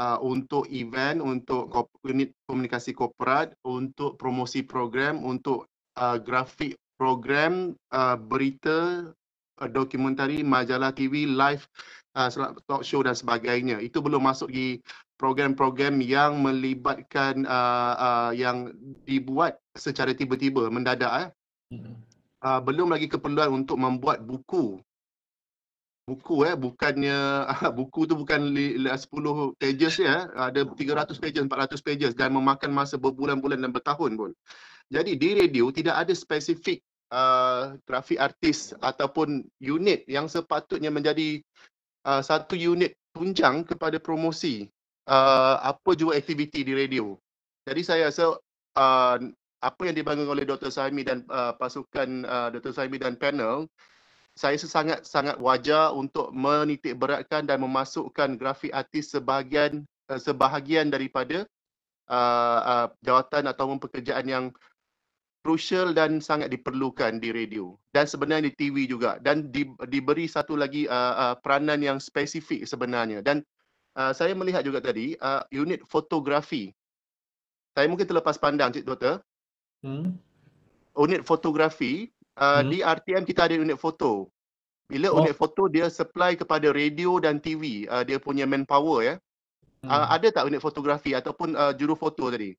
uh, untuk event, untuk unit komunikasi korporat, untuk promosi program, untuk uh, grafik program uh, berita uh, dokumentari majalah TV live uh, talk show dan sebagainya itu belum masuk di program-program yang melibatkan uh, uh, yang dibuat secara tiba-tiba mendadak eh. Hmm. uh, belum lagi keperluan untuk membuat buku buku eh bukannya buku tu bukan 10 pages ya ada 300 pages 400 pages dan memakan masa berbulan-bulan dan bertahun pun jadi di radio tidak ada spesifik uh, grafik artis ataupun unit yang sepatutnya menjadi uh, satu unit tunjang kepada promosi uh, apa juga aktiviti di radio jadi saya rasa uh, apa yang dibangun oleh Dr. Saimi dan uh, pasukan uh, Dr. Saimi dan panel saya rasa sangat-sangat wajar untuk menitik beratkan dan memasukkan grafik artis sebahagian uh, sebahagian daripada uh, uh, jawatan atau pekerjaan yang krusial dan sangat diperlukan di radio dan sebenarnya di TV juga dan di, diberi satu lagi uh, uh, peranan yang spesifik sebenarnya dan uh, saya melihat juga tadi uh, unit fotografi saya mungkin terlepas pandang cik doktor hmm unit fotografi uh, hmm. di RTM kita ada unit foto. Bila oh. unit foto dia supply kepada radio dan TV, uh, ah, dia punya manpower ya. Ah, hmm. Uh, ada tak unit fotografi ataupun uh, juru foto tadi?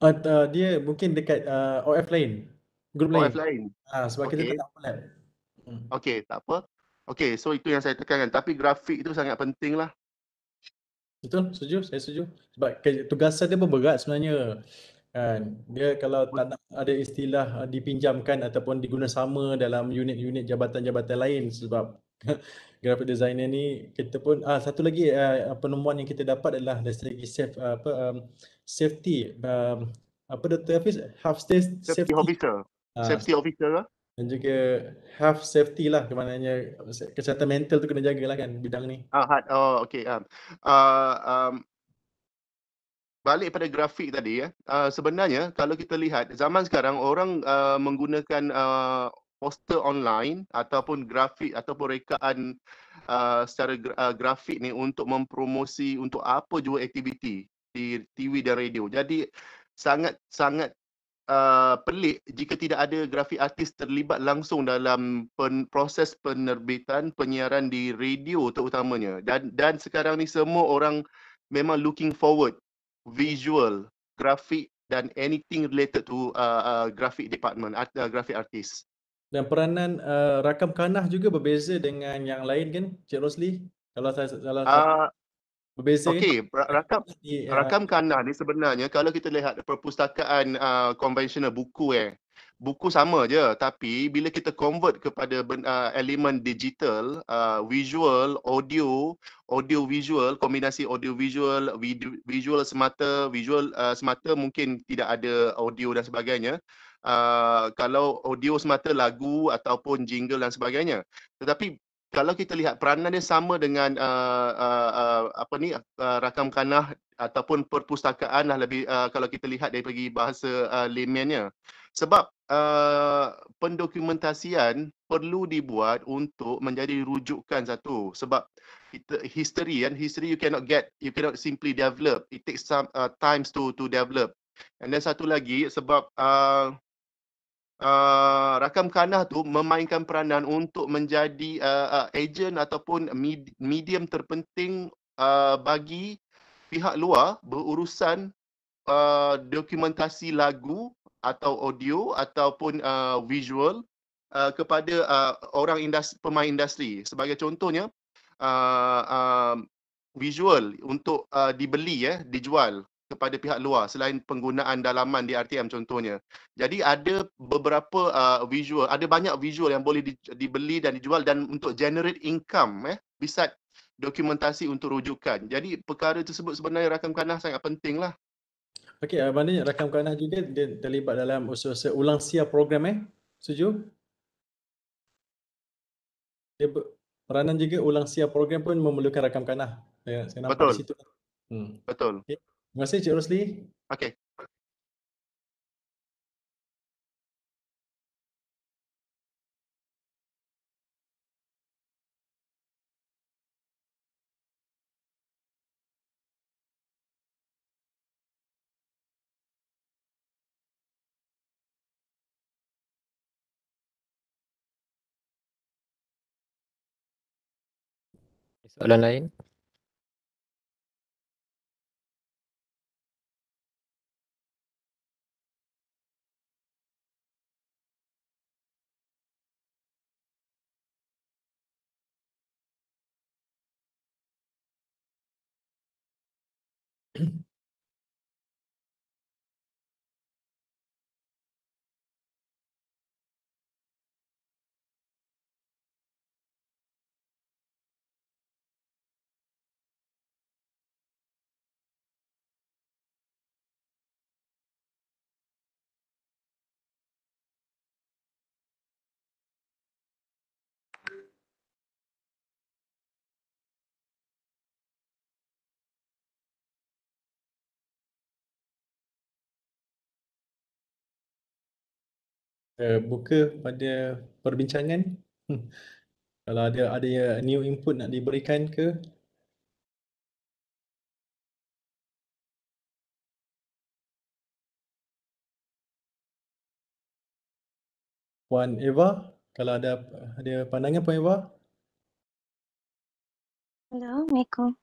Uh, uh, dia mungkin dekat uh, OF lain. Group lain. OF lain. uh, sebab okay. kita tak
overlap. Hmm. Okey, tak apa. Okey, so itu yang saya tekankan tapi grafik itu sangat penting lah.
Betul, setuju, saya setuju. Sebab tugasan dia pun berat sebenarnya kan hmm. dia kalau tak nak ada istilah eh, dipinjamkan ataupun diguna sama dalam unit-unit jabatan-jabatan lain sebab graphic designer ni kita pun uh, satu lagi uh, penemuan yang kita dapat adalah dari segi safe, uh, apa um, safety um, apa the office half safety, safety officer uh, safety officer lah dan juga half safety lah ke maknanya kesihatan mental tu kena jagalah kan bidang ni
ah oh okay ah, um, uh, um balik pada grafik tadi ya. Uh, sebenarnya kalau kita lihat zaman sekarang orang uh, menggunakan uh, poster online ataupun grafik ataupun rekaan uh, secara gra- uh, grafik ni untuk mempromosi untuk apa jua aktiviti di TV dan radio. Jadi sangat sangat uh, pelik jika tidak ada grafik artis terlibat langsung dalam pen- proses penerbitan penyiaran di radio terutamanya. Dan dan sekarang ni semua orang memang looking forward visual, grafik dan anything related to uh, uh, graphic department,
art, uh, graphic artist. Dan peranan uh, rakam kanah juga berbeza dengan yang lain kan, Cik Rosli? Kalau saya salah ah, uh, berbeza. Kan? Okey, rakam rakam
kanah ni sebenarnya kalau kita lihat perpustakaan uh, buku eh, buku sama je tapi bila kita convert kepada uh, elemen digital uh, visual audio audio visual kombinasi audio visual video, visual semata visual uh, semata mungkin tidak ada audio dan sebagainya uh, kalau audio semata lagu ataupun jingle dan sebagainya tetapi kalau kita lihat peranan dia sama dengan uh, uh, uh, apa ni uh, rakam kanah ataupun perpustakaan lah lebih uh, kalau kita lihat dari bagi bahasa uh, lemiannya sebab Eh, pendokumentasian perlu dibuat untuk menjadi rujukan satu sebab history and history you cannot get you cannot simply develop it takes some uh, times to to develop and then satu lagi sebab uh, Uh, rakam kanah tu memainkan peranan untuk menjadi uh, uh, agent ataupun med- medium terpenting uh, bagi pihak luar berurusan uh, dokumentasi lagu atau audio ataupun uh, visual uh, kepada uh, orang industri, pemain industri. Sebagai contohnya uh, uh, visual untuk uh, dibeli ya, eh, dijual kepada pihak luar selain penggunaan dalaman di RTM contohnya. Jadi ada beberapa uh, visual, ada banyak visual yang boleh di, dibeli dan dijual dan untuk generate income eh beside dokumentasi untuk rujukan. Jadi perkara tersebut sebenarnya rakan-rakan lah sangat
penting lah. Okey, uh, maknanya rakan Kanah juga dia terlibat dalam usaha ulang siap program eh. Setuju? Dia ber- peranan juga ulang siap program pun memerlukan rakan Kanah.
Saya, saya nampak Betul. di situ. Hmm. Betul. Okay. Terima kasih Cik Rosli. Okey. soalan lain Eh, buka pada perbincangan. Hmm. Kalau ada ada new input nak diberikan ke? Puan Eva, kalau ada ada pandangan Puan Eva?
Hello, Assalamualaikum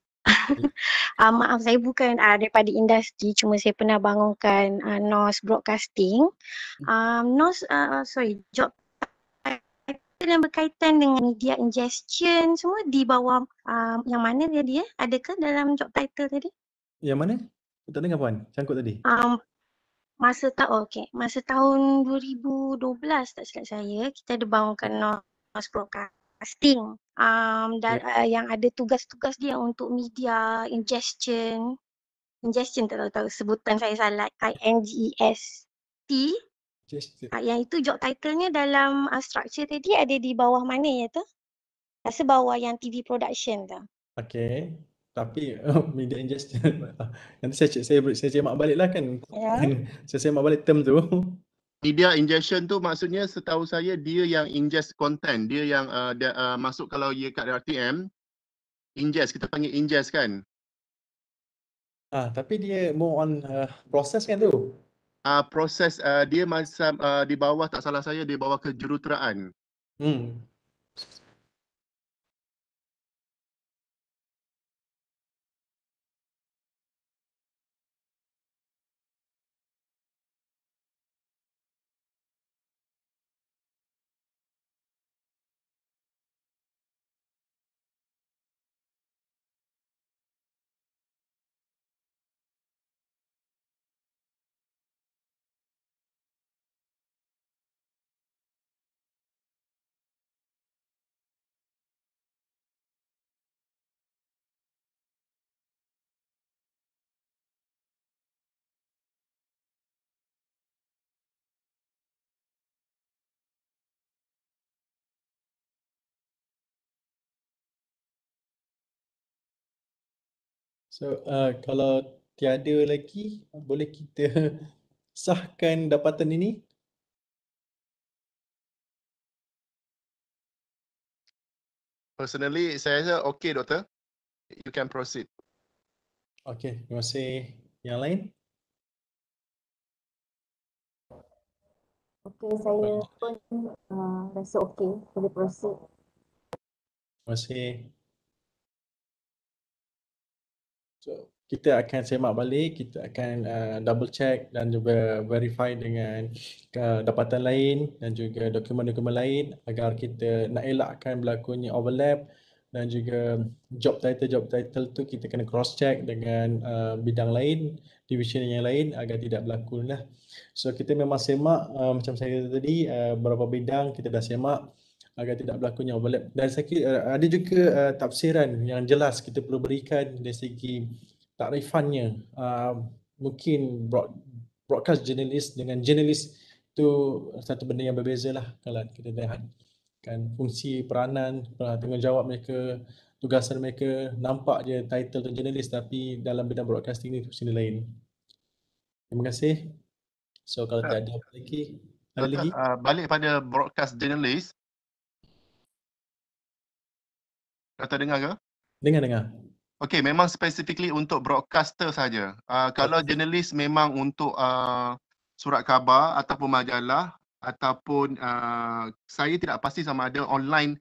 uh, maaf saya bukan uh, daripada industri cuma saya pernah bangunkan uh, ah, NOS Broadcasting. Um, NOS, uh, sorry, job title yang berkaitan dengan media ingestion semua di bawah uh, yang mana tadi eh? Adakah dalam job title tadi?
Yang mana? Tak dengar puan, cangkut tadi.
Um, masa tahun oh, okey masa tahun 2012 tak silap saya kita ada bangunkan NOS Broadcasting casting um, dan yeah. uh, yang ada tugas-tugas dia untuk media ingestion ingestion tak tahu, tahu sebutan saya salah I N G E S T uh, yang itu job title-nya dalam uh, structure tadi ada di bawah mana ya tu rasa bawah yang TV production tu
Okay, tapi uh, media ingestion nanti saya cek saya saya cek mak baliklah kan yeah. saya cek mak balik term tu media injection
tu maksudnya setahu saya dia yang ingest content dia yang uh, dia, uh, masuk kalau ia kat RTM ingest kita panggil ingest kan
ah tapi
dia more on uh, process kan tu
ah proses uh, dia macam uh, di bawah
tak salah saya di bawah kejuruteraan hmm So uh, kalau tiada lagi, boleh kita sahkan dapatan ini? Personally, saya rasa okey, Doktor. You can proceed. Okey, terima kasih. Yang lain? Okey, saya pun uh, rasa okey. Boleh proceed. Terima kasih.
So kita akan semak balik, kita akan uh, double check dan juga verify dengan uh, dapatan lain dan juga dokumen-dokumen lain agar kita nak elakkan berlakunya overlap dan juga job title-job title tu kita kena cross check dengan uh, bidang lain, division yang lain agar tidak berlaku lah. So kita memang semak uh, macam saya tadi, uh, berapa bidang kita dah semak agar tidak berlakunya overlap dan saya kira eh, ada juga uh, tafsiran yang jelas kita perlu berikan dari segi takrifannya uh, mungkin broad, broadcast journalist dengan journalist itu satu benda yang berbeza lah kalau kita lihat kan fungsi peranan ah, tanggungjawab mereka tugasan mereka nampak je title tu journalist tapi dalam bidang broadcasting ni fungsi lain
terima kasih so kalau tak ada apa lagi lagi uh, balik pada broadcast journalist Dah terdengar ke? Dengar dengar.
Okay, memang specifically untuk broadcaster saja. Uh, ah, kalau okay. jurnalis memang untuk uh, surat khabar ataupun majalah ataupun uh, saya tidak pasti sama ada online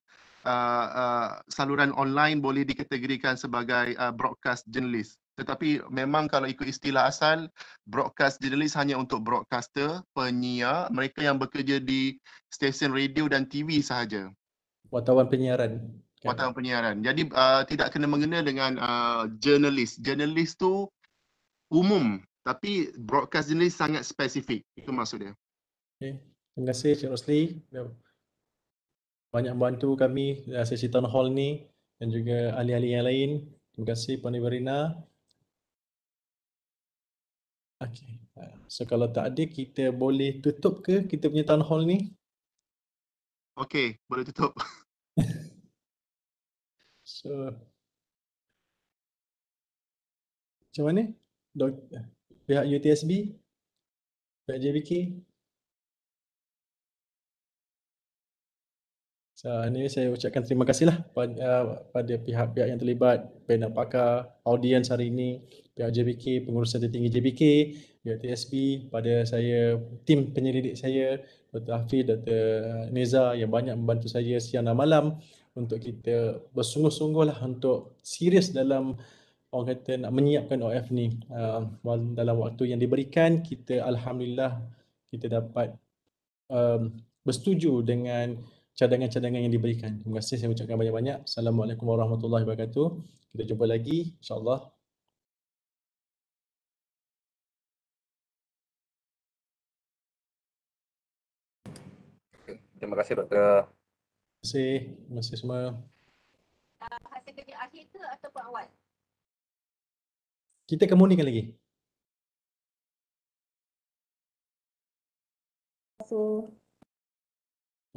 uh, uh, saluran online boleh dikategorikan sebagai uh, broadcast jurnalis. Tetapi memang kalau ikut istilah asal, broadcast jurnalis hanya untuk broadcaster, penyiar, mereka yang bekerja di stesen radio dan TV sahaja.
Wartawan penyiaran
jawatan ya. penyiaran. Jadi uh, tidak kena mengena dengan uh, jurnalis. Jurnalis tu umum tapi broadcast jurnalis sangat spesifik. Itu maksud dia.
Okay. Terima kasih Cik Rosli. Banyak membantu kami uh, sesi town hall ni dan juga ahli-ahli yang lain. Terima kasih Puan Ibarina. Okay. So kalau tak ada, kita boleh tutup ke kita punya town hall
ni? Okay, boleh tutup. So, macam mana? Dok, pihak UTSB? Pihak JBK? So, ini saya ucapkan terima kasihlah pada, uh,
pada pihak-pihak yang terlibat, panel pakar, audiens hari ini, pihak JBK, pengurus tertinggi JBK, pihak TSB, pada saya, tim penyelidik saya, Dr. Hafiz, Dr. Neza yang banyak membantu saya siang dan malam untuk kita bersungguh-sungguh lah untuk serius dalam orang kata nak menyiapkan OF ni uh, dalam waktu yang diberikan kita Alhamdulillah kita dapat um, bersetuju dengan cadangan-cadangan yang diberikan. Terima kasih saya ucapkan banyak-banyak. Assalamualaikum
warahmatullahi wabarakatuh. Kita jumpa lagi insyaAllah. Terima kasih Dr kasih. Terima kasih semua. Uh,
hasil kerja akhir ke ataupun awal?
Kita kemuningkan lagi. Terima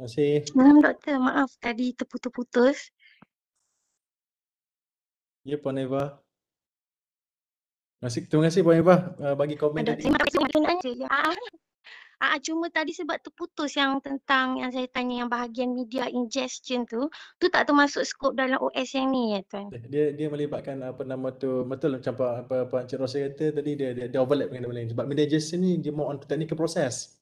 kasih. Terima kasih. Doktor, maaf tadi terputus-putus. Ya, Puan Eva. Terima kasih, terima Puan
Eva bagi komen tadi. Terima
kasih. Ah cuma tadi sebab terputus yang tentang yang saya tanya yang bahagian media ingestion tu, tu tak termasuk skop dalam OS yang ni ya tuan. Eh,
dia dia melibatkan apa nama tu betul macam apa apa, apa Encik Rosa kata tadi dia dia, dia overlap dengan benda lain sebab media ingestion ni dia more on technical process.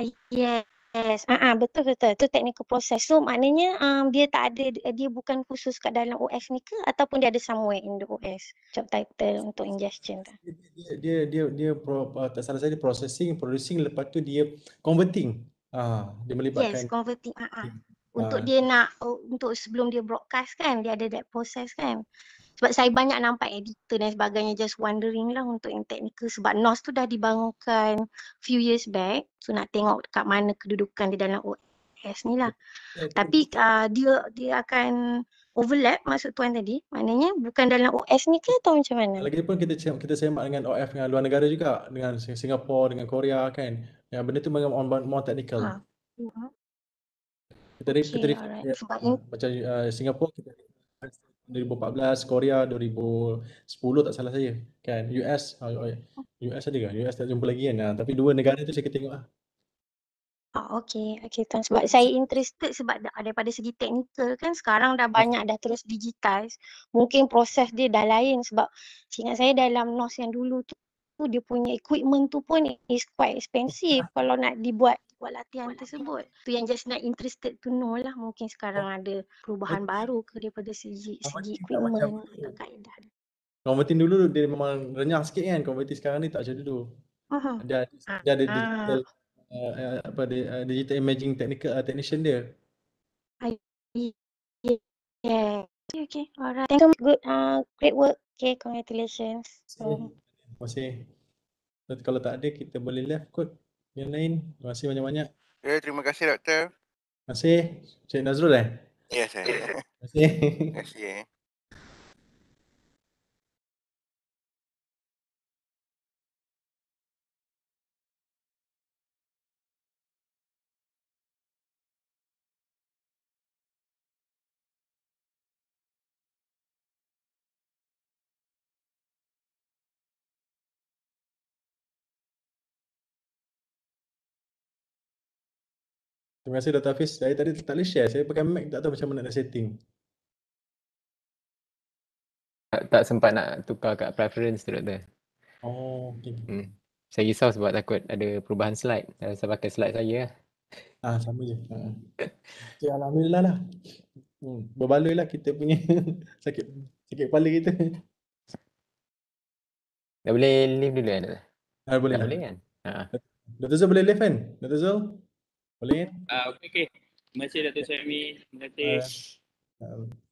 Uh, ah, yes proses. Ah uh-huh, betul betul. Tu technical process. So maknanya um, dia tak ada eh, dia bukan khusus kat dalam OS ni ke ataupun dia ada somewhere in the OS job title untuk ingestion tu.
dia dia dia dia pro, uh, tak salah saya dia processing, producing lepas tu dia converting. Ah uh, dia melibatkan Yes,
converting. Ah uh-huh. uh, Untuk ah. dia nak uh, untuk sebelum dia broadcast kan dia ada that process kan sebab saya banyak nampak editor dan sebagainya just wondering lah untuk yang teknikal sebab NOS tu dah dibangunkan few years back so nak tengok kat mana kedudukan dia dalam OS ni lah tapi uh, dia dia akan overlap maksud tuan tadi maknanya bukan dalam OS ni ke atau macam mana lagi
pun kita kita semak dengan OF dengan luar negara juga dengan Singapura dengan Korea kan yang benda tu memang on more technical ha. Uh-huh. Kita okay, ya. hmm. ah, kita, kita, sebab ya, macam uh, Singapura kita 2014 Korea 2010 tak salah saya kan US oh, oh, ya. US ada ke US tak jumpa lagi kan nah, tapi dua negara tu saya kena tengok Oh, lah.
ah, okay, okay tuan. Sebab saya interested sebab daripada segi teknikal kan sekarang dah banyak dah terus digitize. Mungkin proses dia dah lain sebab ingat saya dalam NOS yang dulu tu, tu dia punya equipment tu pun is quite expensive kalau nak dibuat buat latihan buat tersebut. Latihan. Tu yang just nak interested to know lah mungkin sekarang oh. ada perubahan oh. baru ke daripada segi, segi equipment atau kaedah.
Converting dulu dia memang renyah sikit kan. Converting sekarang ni tak macam dulu. Uh-huh. Dia, ah, dia ada ah. digital uh. Uh, apa dia, uh, digital imaging technical uh, technician dia.
I, yeah. Okay, okay. Alright. Thank you. Good. Uh, great work. Okay, congratulations. So.
Terima kasih. Kalau tak ada, kita boleh left kot. Yang lain, terima kasih banyak-banyak.
Ya, yeah, terima kasih Doktor.
Terima kasih. Cik Nazrul eh? Ya,
saya. Terima
kasih. terima kasih. Eh. Terima kasih Dr. Hafiz. Saya tadi tak boleh share. Saya pakai Mac tak tahu macam mana nak setting. Tak, tak sempat nak tukar kat preference tu, Dr. Oh, okay. Hmm.
Saya risau sebab takut ada perubahan slide. Saya pakai slide saya Ah, sama je. Hmm. okay, Alhamdulillah lah. Hmm. Berbaloi lah kita punya sakit sakit kepala kita. Dah boleh leave dulu kan? Dah boleh. Dah boleh kan? Ha. Ah. Dr. Zul boleh leave kan? Dr. Zul?
Boleh? Uh, okay, okay. Terima kasih Dr. Suhaimi. Terima kasih. Uh, uh.